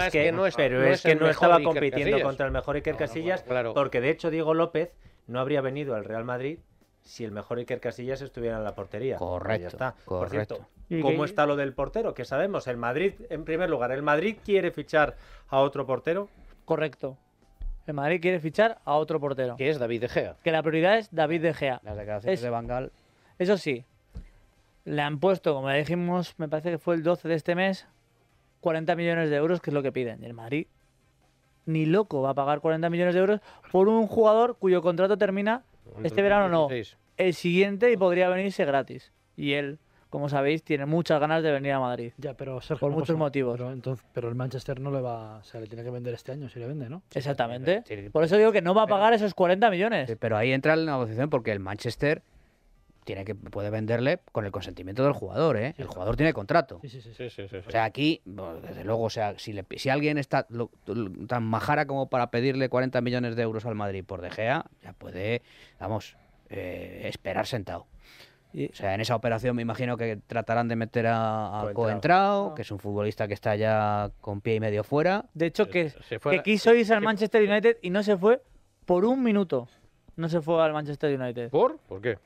es que no, estaba compitiendo contra el mejor Iker Casillas, porque de hecho Diego López no habría venido al Real Madrid si el mejor Iker Casillas estuviera en la portería. Correcto. Correcto. ¿cómo está lo del portero? Que sabemos, el Madrid, en primer lugar, ¿el Madrid quiere fichar a otro portero? Correcto el Madrid quiere fichar a otro portero. Que es David De Gea. Que la prioridad es David De Gea. Las declaraciones de Bangal. Eso sí, le han puesto, como le dijimos, me parece que fue el 12 de este mes, 40 millones de euros, que es lo que piden. Y el Madrid ni loco va a pagar 40 millones de euros por un jugador cuyo contrato termina este verano no, el siguiente y podría venirse gratis. Y él como sabéis, tiene muchas ganas de venir a Madrid. Ya, pero por muchos motivos. Pero, el Manchester no le va, o sea, le tiene que vender este año si le vende, ¿no? Exactamente. por eso digo que no va a pagar esos 40 millones. pero ahí entra la negociación porque el Manchester tiene que puede venderle con el consentimiento del jugador, ¿eh? el jugador tiene contrato. Sí, sí, sí. sí, O sea, aquí desde luego, o sea, si, si alguien está tan majara como para pedirle 40 millones de euros al Madrid por De Gea, ya puede, vamos, eh, esperar sentado o sea, en esa operación me imagino que tratarán de meter a, Coentrao, que es un futbolista que está ya con pie y medio fuera. De hecho, que, quiso irse al Manchester United y no se fue por un minuto. No se fue al Manchester United. ¿Por? ¿Por qué?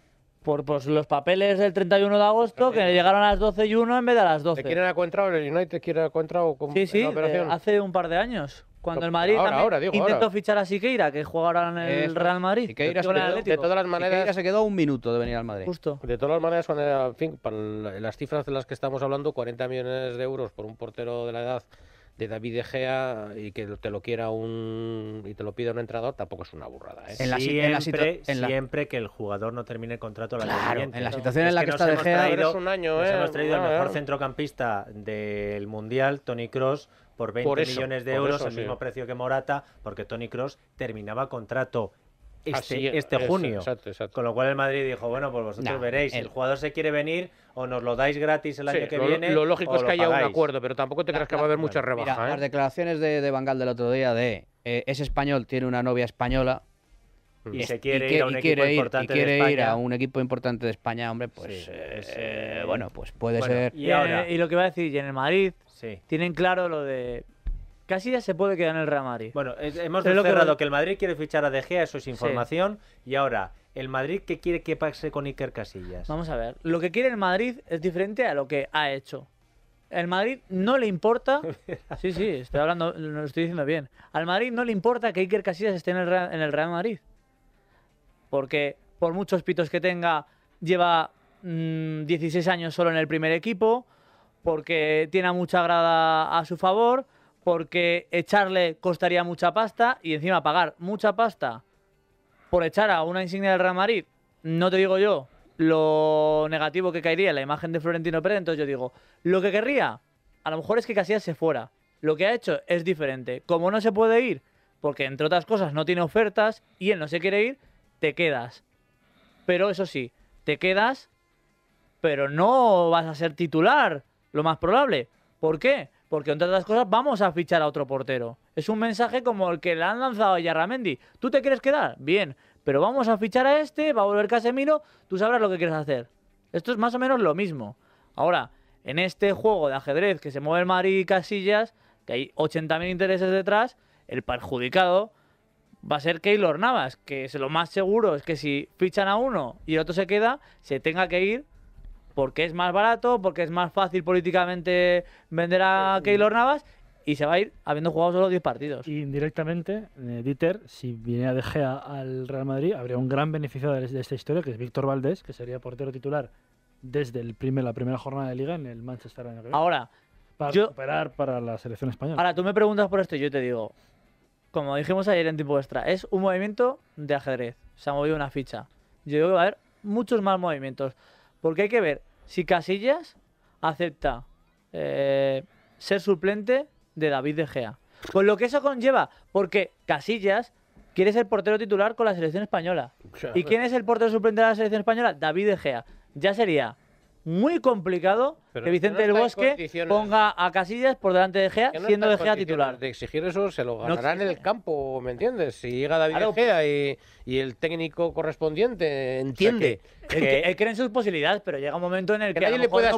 Por pues, los papeles del 31 de agosto, que llegaron a las 12 y 1 en vez de a las 12. ¿Quieren a Coentrao? ¿El United quién era Coentrao? Sí, sí, eh, hace un par de años. Cuando el Madrid intentó fichar a Siqueira, que juega ahora en el Real Madrid. Siqueira se quedó, de todas las maneras se quedó un minuto de venir al Madrid. Justo. De todas las maneras, cuando, en fin, para las cifras de las que estamos hablando, 40 millones de euros por un portero de la edad de David De Gea y que te lo quiera un y te lo pida un entrenador tampoco es una burrada siempre, que el jugador no termine el contrato en la situación en la que, está De Gea traído, un año nos ¿eh? hemos traído el mejor centrocampista del mundial Tony Cross por 20 millones de euros, el mismo precio que Morata, porque Tony Cross terminaba contrato este, este junio. Con lo cual el Madrid dijo, bueno, pues vosotros veréis, el... si el jugador se quiere venir o nos lo dais gratis el año que viene. Lo lógico es que haya un acuerdo, pero tampoco te creas que va a haber mucha rebaja. ¿eh? Las declaraciones de, de Bangal del otro día de eh, ese español, tiene una novia española. Mm. Y, se quiere ir a un equipo importante quiere de España. ir a un equipo importante de España, hombre, pues eh, bueno, pues puede ser. Y, ahora... y lo que va a decir, y en el Madrid tienen claro lo de Casillas se puede quedar en el Real Madrid. Bueno, hemos cerrado que... el Madrid quiere fichar a De Gea, eso es información. Y ahora, ¿el Madrid qué quiere que pase con Iker Casillas? Vamos a ver, lo que quiere el Madrid es diferente a lo que ha hecho. El Madrid no le importa. sí, sí, estoy hablando, lo estoy diciendo bien. Al Madrid no le importa que Iker Casillas esté en el Real, Madrid. Porque por muchos pitos que tenga, lleva 16 mm, años solo en el primer equipo porque tiene mucha grada a su favor, porque echarle costaría mucha pasta y encima pagar mucha pasta por echar a una insignia del Real Madrid, no te digo yo lo negativo que caería la imagen de Florentino Pérez, entonces yo digo, lo que querría, a lo mejor es que Casillas se fuera. Lo que ha hecho es diferente. Como no se puede ir, porque entre otras cosas no tiene ofertas y él no se quiere ir, te quedas. Pero eso sí, te quedas, pero no vas a ser titular lo más probable. ¿Por qué? Porque entre otras cosas vamos a fichar a otro portero. Es un mensaje como el que le han lanzado a Yarramendi. ¿Tú te quieres quedar? Bien. Pero vamos a fichar a este, va a volver Casemiro, tú sabrás lo que quieres hacer. Esto es más o menos lo mismo. Ahora, en este juego de ajedrez que se mueve el Madrid y Casillas, que hay 80.000 intereses detrás, el perjudicado va a ser Keylor Navas, que es lo más seguro es que si fichan a uno y el otro se queda, se tenga que ir porque es más barato, porque es más fácil políticamente vender a eh, Keylor eh. Navas y se va a ir habiendo jugado solo 10 partidos. Y indirectamente, eh, Dieter, si viene a Gea al Real Madrid, habría un gran beneficiado de esta historia, que es Víctor Valdés, que sería portero titular desde el primer, la primera jornada de liga en el Manchester United. Ahora, para recuperar para la selección española. Ahora, tú me preguntas por esto y yo te digo, como dijimos ayer en Tipo extra, es un movimiento de ajedrez. Se ha movido una ficha. Yo digo que va a haber muchos más movimientos. Porque hay que ver si Casillas acepta eh, ser suplente de David De Gea. Con lo que eso conlleva, porque Casillas quiere ser portero titular con la selección española. ¿Y quién es el portero suplente de la selección española? David De Gea. Ya sería muy complicado que Vicente del Bosque ponga a Casillas por delante de Gea, siendo De Gea titular. De exigir eso se lo ganará en el campo, ¿me entiendes? Si llega David De Gea y, el técnico correspondiente entiende. Él, cree en sus posibilidades, pero llega un momento en el que, no puedes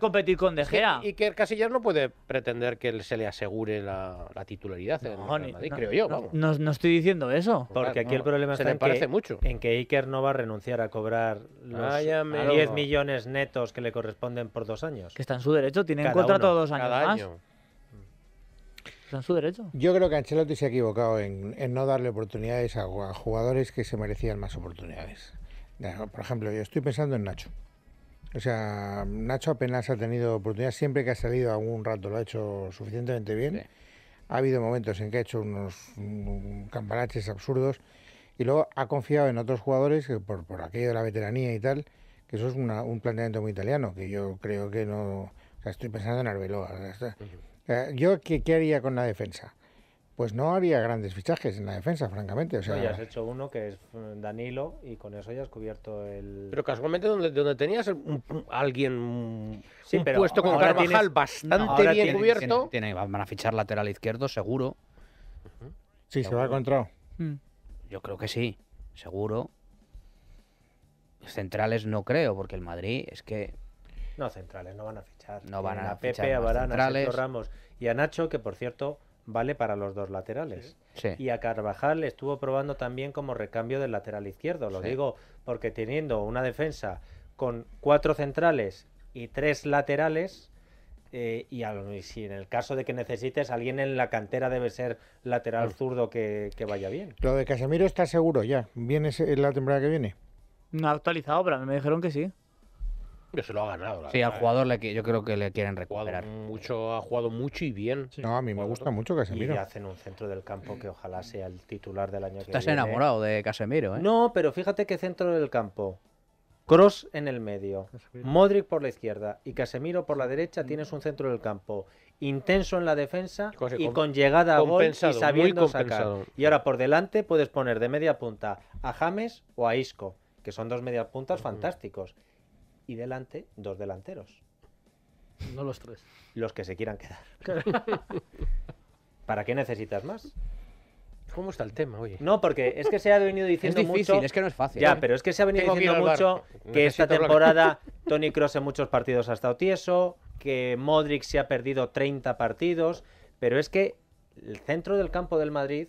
competir con De Gea. y que Casillas no puede pretender que se le asegure la, titularidad no, creo yo. No, estoy diciendo eso. Pues Porque aquí el problema está en, que, en que Iker no va a renunciar a cobrar los 10 millones netos que le corresponden por dos años. Que está en su derecho, tiene un contrato dos años cada más. está En su derecho. Yo creo que Ancelotti se ha equivocado en, no darle oportunidades a, jugadores que se merecían más oportunidades. Por ejemplo, yo estoy pensando en Nacho. O sea, Nacho apenas ha tenido oportunidad, siempre que ha salido algún rato lo ha hecho suficientemente bien. Ha habido momentos en que ha hecho unos campanaches absurdos y luego ha confiado en otros jugadores que por, por aquello de la veteranía y tal, que eso es un planteamiento muy italiano, que yo creo que no... O sea, estoy pensando en Arbeloa. Eh, yo, ¿qué haría con la defensa? pues no había grandes fichajes en la defensa, francamente. O sea, ya has hecho uno que es eh, Danilo y con eso ya has cubierto el. Pero casualmente donde, tenías alguien un puesto con Carvajal bastante bien cubierto. van a fichar lateral izquierdo, seguro. Sí, se va a encontrar. Mm. Yo creo que sí, seguro. Centrales no creo, porque el Madrid es que. No, centrales no van a fichar. No van a, a, a fichar. Pepe, a Ramos y a Nacho, que por cierto vale para los dos laterales. Y a Carvajal le estuvo probando también como recambio del lateral izquierdo. Lo digo porque teniendo una defensa con cuatro centrales y tres laterales, eh, y, si en el caso de que necesites, alguien en la cantera debe ser lateral mm. zurdo que, que vaya bien. Lo de Casemiro está seguro ya. ¿Viene la temporada que viene? No ha actualizado, pero me dijeron que sí se lo ha ganado. sí, al ¿eh? jugador le, yo creo que le quieren recuperar. Mucho, ha jugado mucho y bien. No, a mí me gusta mucho Casemiro. Y hacen un centro del campo que ojalá sea el titular del año que Estás enamorado de Casemiro, ¿eh? No, pero fíjate que centro del campo. Cross en el medio, Modric por la izquierda y Casemiro por la derecha. Tienes un centro del campo intenso en la defensa y con llegada a gol y sabiendo sacar. Y ahora por delante puedes poner de media punta a James o a Isco, que son dos media puntas fantásticos y delante dos delanteros. No los tres. Los que se quieran quedar. ¿Para qué necesitas más? ¿Cómo está el tema, No, porque es que se ha venido diciendo mucho. Es que no es fácil. Ya, ¿eh? pero es que se ha venido diciendo mucho que esta temporada Tony Cross en muchos partidos ha estado tieso, que Modric se ha perdido 30 partidos, pero es que el centro del campo del Madrid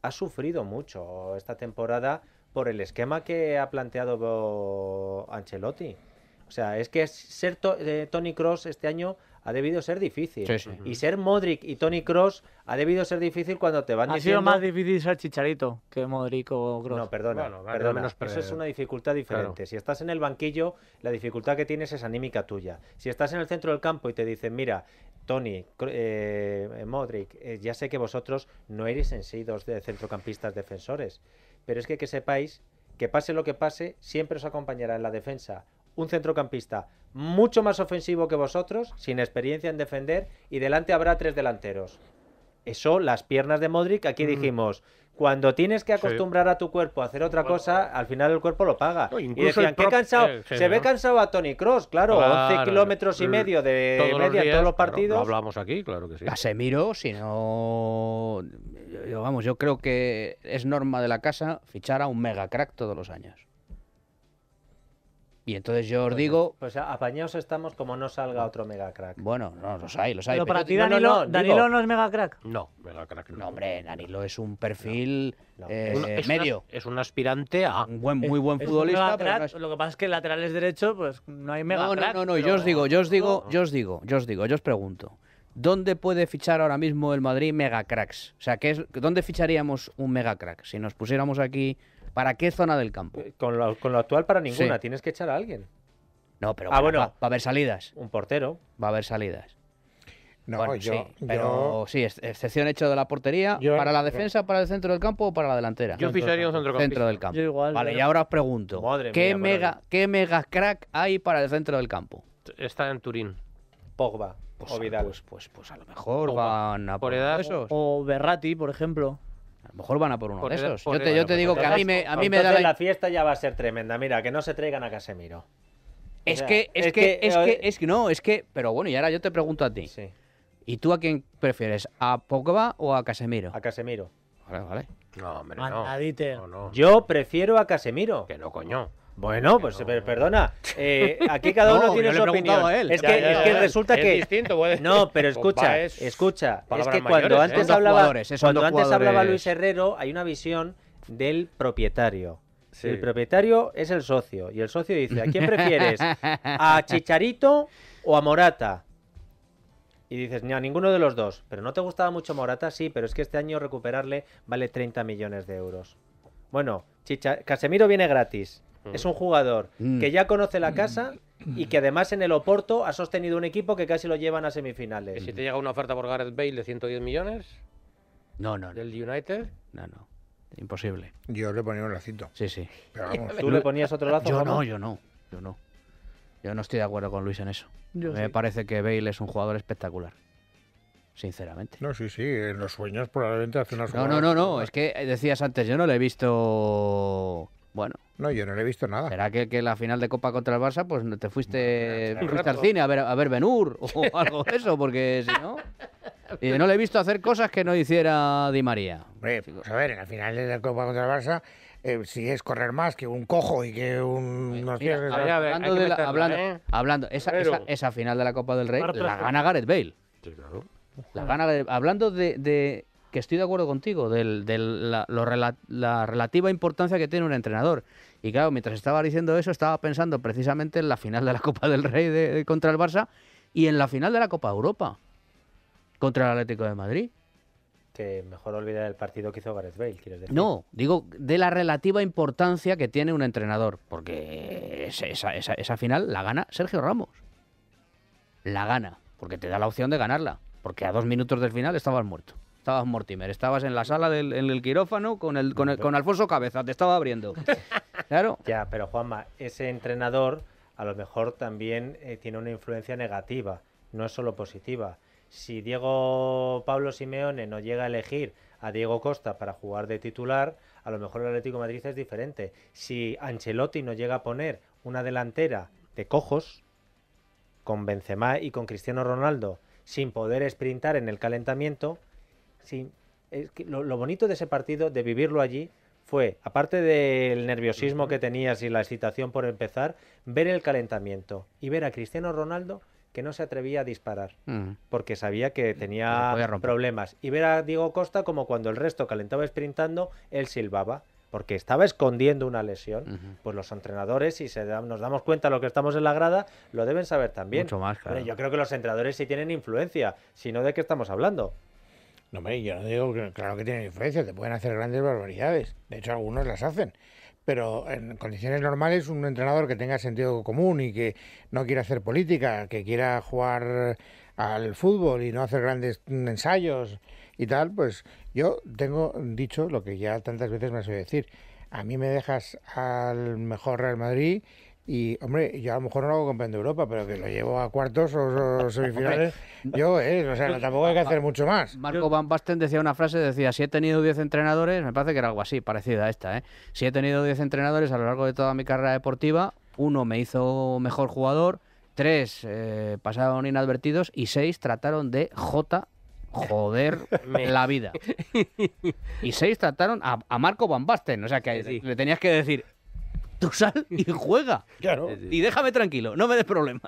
ha sufrido mucho esta temporada por el esquema que ha planteado Ancelotti. O sea, es que ser eh, Tony Cross este año ha debido ser difícil. Y ser Modric y Tony Cross ha debido ser difícil cuando te van a diciendo... Ha sido más difícil ser Chicharito que Modric o Cross. No, perdona, perdón, Eso es una dificultad diferente. Si estás en el banquillo, la dificultad que tienes es anímica tuya. Si estás en el centro del campo y te dicen, mira, Tony, eh, Modric, eh, ya sé que vosotros no eres en sí dos de centrocampistas defensores, pero es que que sepáis que pase lo que pase, siempre os acompañará en la defensa un centrocampista mucho más ofensivo que vosotros, sin experiencia en defender, y delante habrá tres delanteros. Eso, las piernas de Modric, aquí dijimos, cuando tienes que acostumbrar a tu cuerpo a hacer otra cosa, al final el cuerpo lo paga. Eh, se ve cansado a Tony Cross, claro, 11 kilómetros y medio de media en todos los partidos. hablamos aquí, claro que sí. Casemiro, si no. Yo, vamos, yo creo que es norma de la casa fichar a un mega crack todos los años. Y entonces yo os pues digo. Pues apañados estamos como no salga otro mega crack. Bueno, no, los hay, los hay. Pero, para ti, Danilo, no, Danilo no es mega No, mega no. hombre, eh, Danilo es un perfil medio. es un aspirante a. Un muy buen futbolista. lo que pasa es que laterales derecho, pues no hay mega crack. No, no, no, yo os digo, yo os digo, yo os digo, yo os digo, yo os pregunto. ¿Dónde puede fichar ahora mismo el Madrid mega cracks? O sea, ¿qué ¿dónde ficharíamos un mega crack? Si nos pusiéramos aquí ¿Para qué zona del campo? Eh, con lo, actual para ninguna, tienes que echar a alguien. No, pero ah, va, a haber salidas. Un portero. Va a haber salidas. No, sí, pero sí, excepción hecho de la portería. ¿Para la defensa, para el centro del campo o para la delantera? Yo ficharía un centro, centro del campo. vale, y ahora os pregunto: ¿qué, mega, ¿qué crack hay para el centro del campo? Está en Turín. Pogba. Pues, o Vidal. Pues, pues, pues, a lo mejor van a por, O Berrati, por ejemplo mejor van a por uno de esos. yo te, digo que a mí me, a mí me da la... fiesta ya va a ser tremenda. Mira, que no se traigan a Casemiro. Es, que, es, que, es, eh, que, es que, no, es que, pero bueno, y ahora yo te pregunto a ti. Sí. ¿Y tú a quién prefieres? ¿A Pogba o a Casemiro? A Casemiro. Vale, vale. No, hombre, no. no, no. Yo prefiero a Casemiro. Que no, coño. Bueno, pues perdona, eh, aquí cada uno tiene su opinión. Es, que, resulta que pues, no, pero pues escucha, es... escucha, es que cuando ¿eh? antes hablaba, cuando antes hablaba Luis Herrero, hay una visión del propietario. El propietario es el socio y el socio dice, ¿a quién prefieres? ¿A Chicharito o a Morata? Y dices, ni a ninguno de los dos. Pero no te gustaba mucho Morata, sí, pero es que este año recuperarle vale 30 millones de euros. Bueno, Casemiro viene gratis. Mm. Es un jugador que mm. ya conoce la casa mm. y que además en el Oporto ha sostenido un equipo que casi lo llevan a semifinales. ¿Y si te llega una oferta por Gareth Bale de 110 millones? No, no. ¿Del United? No, no. Imposible. Yo le ponía un lacito. Sí, sí. ¿Tú le ponías otro lazo? Yo no, yo no. Yo no. Yo no estoy de acuerdo con Luis en eso. Me parece que Bale es un jugador espectacular sinceramente. No, sí, sí, en los sueños probablemente hace unas No, no, no, no, es que decías antes, yo no le he visto, bueno, no, yo no le he visto nada. ¿Será que, que la final de Copa contra el Barça, pues te fuiste, al cine a ver, a ver Benur o algo de eso? Porque si no. Y no le he visto hacer cosas que no hiciera Di María. Pues, a ver, en la final de la Copa contra el Barça. Eh, si es correr más que un cojo y que un... hablando, de hablando, ¿eh? esa, final de la Copa del Rey la gana Gareth Bale. hablando de, de que estoy de acuerdo contigo, de la, la, relativa importancia que tiene un entrenador. Y claro, mientras estaba diciendo eso, estaba pensando precisamente en la final de la Copa del Rey contra el Barça y en la final de la Copa Europa contra el Atlético de Madrid. Que mejor olvidar el partido que hizo Gareth Bale, quieres decir. No, digo de la relativa importancia que tiene un entrenador, porque esa, esa final la gana Sergio Ramos. La gana, porque te da la opción de ganarla, porque a dos minutos del final estabas muerto estabas Mortimer, estabas en la sala del quirófano con, el, con, con Alfonso Cabeza, te estaba abriendo. Claro. Ya, pero Juanma, ese entrenador a lo mejor también eh, tiene una influencia negativa, no es solo positiva. Si Diego Pablo Simeone no llega a elegir a Diego Costa para jugar de titular, a lo mejor el Atlético de Madrid es diferente. Si Ancelotti no llega a poner una delantera de cojos con Benzema y con Cristiano Ronaldo sin poder sprintar en el calentamiento, Sí, es lo, bonito de ese partido, de vivirlo allí, fue, aparte del nerviosismo que tenías y la excitación por empezar, ver el calentamiento y ver a Cristiano Ronaldo que no se atrevía a disparar porque sabía que tenía problemas. Y ver a Diego Costa como cuando el resto calentaba sprintando, él silbaba porque estaba escondiendo una lesión, pues los entrenadores, si se nos damos cuenta de lo que estamos en la grada, lo deben saber también. yo creo que los entrenadores sí tienen influencia, si no, ¿de qué estamos hablando? No, me yo no digo que, claro que tienen diferencia, te pueden hacer grandes barbaridades. De hecho, algunos las hacen. Pero en condiciones normales, un entrenador que tenga sentido común y que no quiera hacer política, que quiera jugar al fútbol y no hacer grandes ensayos y tal, pues yo tengo dicho lo que ya tantas veces me has oído decir. A mí me dejas al mejor Real Madrid y, hombre, yo a lo mejor no hago campeón de Europa, pero que lo llevo a cuartos o, semifinales, yo, ¿eh? O sea, tampoco hay que hacer mucho más. Marco Van Basten decía una frase, decía, si he tenido 10 entrenadores, me parece que era algo así, parecida a esta, ¿eh? Si he tenido 10 entrenadores a lo largo de toda mi carrera deportiva, uno me hizo mejor jugador, tres eh, pasaron inadvertidos y seis trataron de J joder la vida. Y seis trataron a, Marco Van Basten. O sea, que le tenías que decir, tú sal y juega. Claro. Y déjame tranquilo, no me des problemas.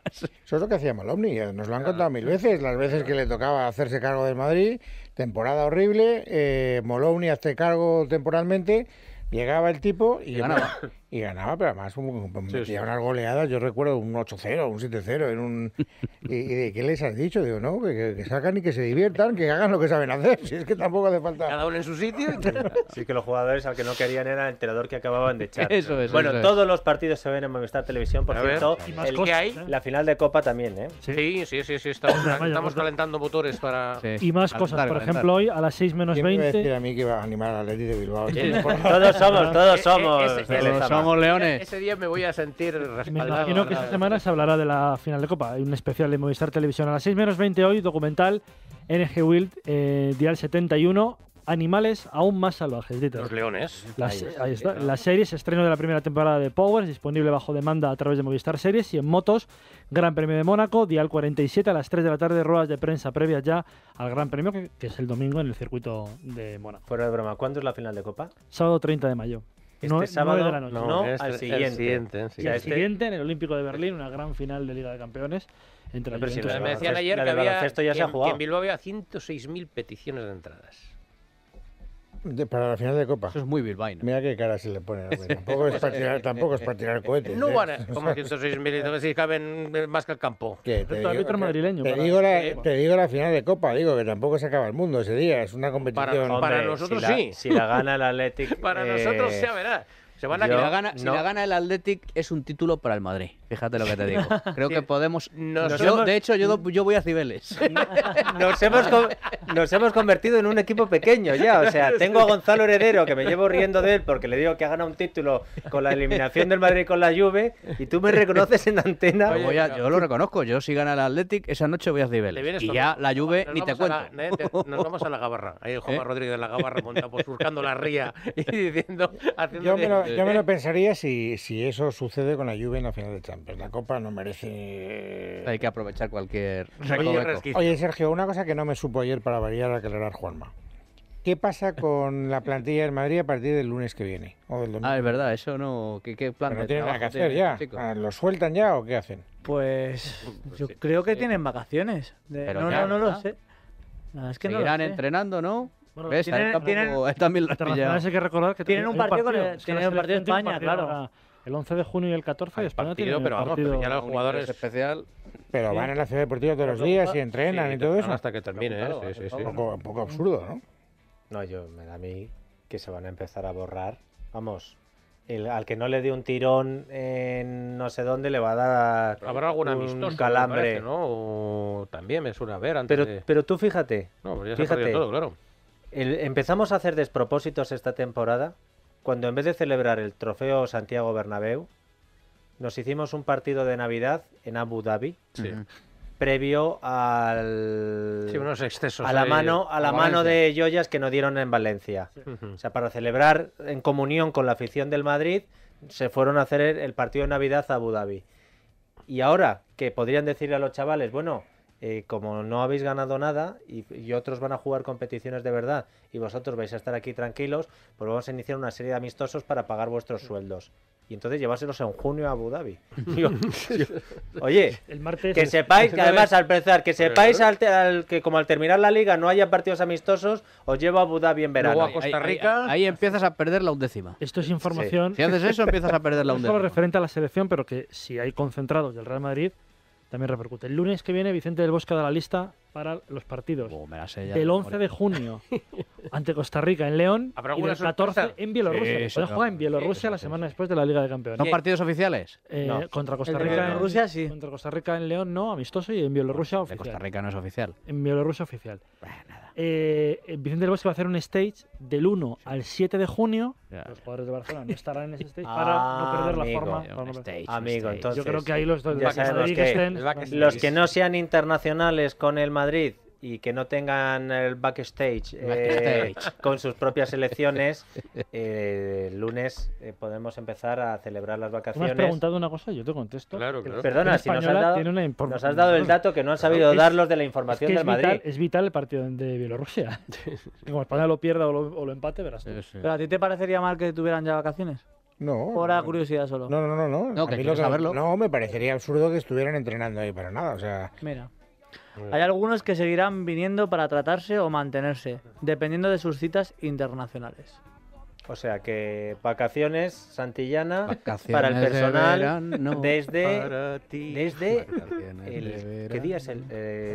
Eso es lo que hacía Malomni, eh, nos lo han contado mil veces, las veces que le tocaba hacerse cargo de Madrid, temporada horrible, eh, hace este cargo temporalmente, llegaba el tipo y, y ganaba y ganaba, pero además un, sí, metía sí. unas goleadas, yo recuerdo un 8-0, un 7-0, en un... ¿Y, de qué les has dicho? Digo, no, que, sacan y que se diviertan, que hagan lo que saben hacer, si es que tampoco hace falta... Cada uno en su sitio. sí que los jugadores al que no querían era el entrenador que acababan de echar. Eso es, bueno, todos los partidos se ven en Movistar Televisión, por cierto. el, eh? La final de Copa también, ¿eh? Sí, sí, sí, sí, estamos, pues calentando motores para... Y más cosas, por ejemplo, hoy a las 6 menos 20... Me a decir a mí que iba a animar al Leti de Bilbao. todos somos, todos eh, eh, somos. Leones. Ese día me voy a sentir Me imagino que esta semana se hablará de la final de Copa. Hay un especial de Movistar Televisión a las 6 menos 20 hoy, documental NG Wild, eh, Dial 71, Animales aún más salvajes, Los leones. La, Ahí serie estreno de la primera temporada de Powers, disponible bajo demanda a través de Movistar Series y en motos. Gran Premio de Mónaco, Dial 47 a las 3 de la tarde, ruedas de prensa previas ya al Gran Premio, que, que es el domingo en el circuito de Mónaco. Fuera de broma, ¿cuándo es la final de Copa? Sábado 30 de mayo. Este sábado no de la No, no es al siguiente. El siguiente, el siguiente. Y al siguiente, en el Olímpico de Berlín, una gran final de Liga de Campeones. Entre Pero me decían pues ayer que, había, que en Bilbao había 106.000 peticiones de entradas de, para la final de Copa. Eso es muy bilbaíno. Mira qué cara se le pone. A tampoco, es para tirar, tampoco es para tirar cohetes. No ¿eh? van Como que mil sois militares si caben más que el campo. te, digo, madrileño te, digo la, final de Copa, digo que tampoco se acaba el mundo ese día. Es una competición... Para, nosotros sí. Si la gana el Atlético... para nosotros eh, ya verdad si, la gana, el Athletic es un título para el Madrid. Fíjate lo que te digo. Creo que podemos... De hecho, yo, yo voy a Cibeles. nos, hemos nos hemos convertido en un equipo pequeño ya. O sea, tengo a Gonzalo Heredero, que me llevo riendo de él porque le digo que ha ganado un título con la eliminación del Madrid con la Juve, y tú me reconoces en la antena. yo lo reconozco. Yo si gana el Athletic, esa noche voy a Cibeles. Y ya la Juve ni te cuento. nos vamos a la Gabarra. Ahí Juan ¿Eh? Rodríguez de la Gabarra montado, surcando pues, la ría y diciendo... Haciendo eh, yo me lo eh. pensaría si, eso sucede con la Juve en la final de Champions. La Copa no merece... Eh, Hay que aprovechar cualquier... Oye, Oye Sergio, una cosa que no me supo ayer para variar a aclarar Juanma. ¿Qué pasa con la plantilla del Madrid a partir del lunes que viene? Ah, es verdad, eso no. ¿Qué, qué tienen nada que hacer ya. Ah, ¿Lo sueltan ya o qué hacen? Pues. pues yo creo que tienen vacaciones. no, no, no, lo sé. es que Seguirán entrenando, ¿no? Bueno, ¿Ves? Tienen, también un partido, en España, claro. El 11 de junio y el 14 de España partido, pero vamos, los jugadores especial. Pero van a la ciudad deportiva todos los días y entrenan y todo eso. Hasta que termine, ¿eh? Un poco, absurdo, ¿no? No, yo me da a mí que se van a empezar a borrar. Vamos, el, al que no le dé un tirón en no sé dónde le va a dar habrá algún un calambre. también me suena a ver antes pero, pero tú fíjate. fíjate, todo, claro empezamos a hacer despropósitos esta temporada cuando en vez de celebrar el trofeo Santiago Bernabéu, nos hicimos un partido de Navidad en Abu Dhabi. Previo al. unos excesos. A la mano, a la mano de joyas que nos dieron en Valencia. O sea, para celebrar en comunión con la afición del Madrid, se fueron a hacer el partido de Navidad a Abu Dhabi. Y ahora que podrían decirle a los chavales, bueno, eh, como no habéis ganado nada y, otros van a jugar competiciones de verdad y vosotros vais a estar aquí tranquilos, pues vamos a iniciar una serie de amistosos para pagar vuestros sueldos. Y entonces llevárselos en junio a Abu Dhabi. oye, que sepáis, que además al empezar, que sepáis que como al terminar la liga no haya partidos amistosos, os llevo a Abu Dhabi en verano. a Costa Rica. Ahí, empiezas a perder la undécima. Esto es información. Si haces eso, empiezas a perder la undécima. Esto es referente a la selección, pero que si hay concentrados del Real Madrid, también repercute. El lunes que viene, Vicente del Bosque da la lista para los partidos. del 11 de junio ante Costa Rica en León y el 14 en Bielorrusia. Sí, jugar en Bielorrusia la semana después de la Liga de Campeones. ¿Son partidos oficiales? Eh, contra Costa Rica en Rusia sí. Contra Costa Rica en León no, amistoso y en Bielorrusia de Costa Rica no es oficial. En Bielorrusia oficial. nada. Eh, Vicente del Bosque va a hacer un stage del 1 al 7 de junio. Los jugadores de Barcelona no estarán en ese stage ah, para no perder la forma. amigo, entonces, Yo creo que ahí los dos los que, los que no sean internacionales con el Madrid y que no tengan el backstage, eh, con sus propias elecciones, eh, el lunes eh, podemos empezar a celebrar las vacaciones. me has preguntado una cosa? Yo te contesto. Perdona, si nos has, dado, el dato que no han sabido darlos de la información del Madrid. es vital el partido de Bielorrusia. Como España lo pierda o lo, empate, verás ¿Pero a ti te parecería mal que tuvieran ya vacaciones? No. Por curiosidad solo. No, no, no. No, saberlo. no me parecería absurdo que estuvieran entrenando ahí para nada. Mira. Hay algunos que seguirán viniendo para tratarse o mantenerse, dependiendo de sus citas internacionales. O sea que vacaciones Santillana para el personal desde desde el, ¿qué día es el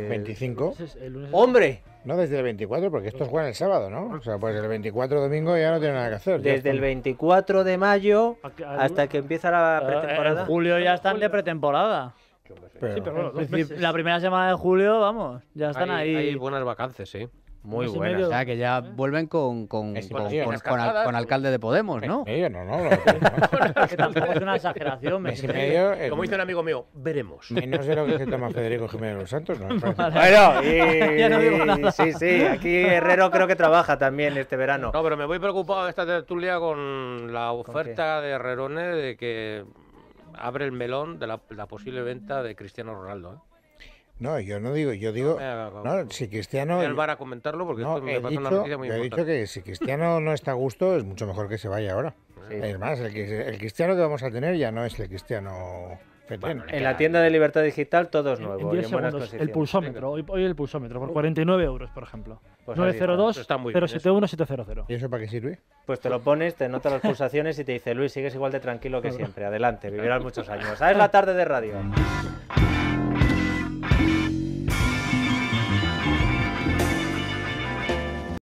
25? Eh, Hombre, no desde el 24 porque estos juegan el sábado, ¿no? O sea, pues el 24 domingo ya no tiene nada que hacer. Desde el 24 de mayo hasta que empieza la eh, pretemporada. julio ya están de pretemporada. La primera semana de julio, vamos, ya están ahí. Hay buenas vacances, sí. Muy buenas. O sea, que ya eh. vuelven con, con, con, alcalde de Podemos, ¿no? ellos no, no. no, que tampoco es una exageración. Mes y Como dice un amigo mío, veremos. Menos de lo que se toma Federico Jiménez de los Santos, ¿no? Bueno, y, sí, sí, aquí Herrero creo que trabaja también este verano. No, pero me voy preocupado esta tertulia con la oferta de Herrerones de que abre el melón de la, posible venta de Cristiano Ronaldo. ¿eh? No, yo no digo, yo digo, no, si Cristiano... él a comentarlo porque esto me pasa una noticia muy he dicho que si Cristiano no está a gusto es mucho mejor que se vaya ahora. Es más, el Cristiano que vamos a tener ya no es el Cristiano en, la tienda de Libertad Digital todo es nuevo. el pulsómetro, hoy, el pulsómetro, por 49 uh. euros, por ejemplo. Pues 902-071-700. ¿Y eso para qué sirve? Pues te lo pones, te notas las pulsaciones y te dice, Luis, sigues igual de tranquilo que siempre. Adelante, vivirás muchos años. Ah, es la tarde de radio.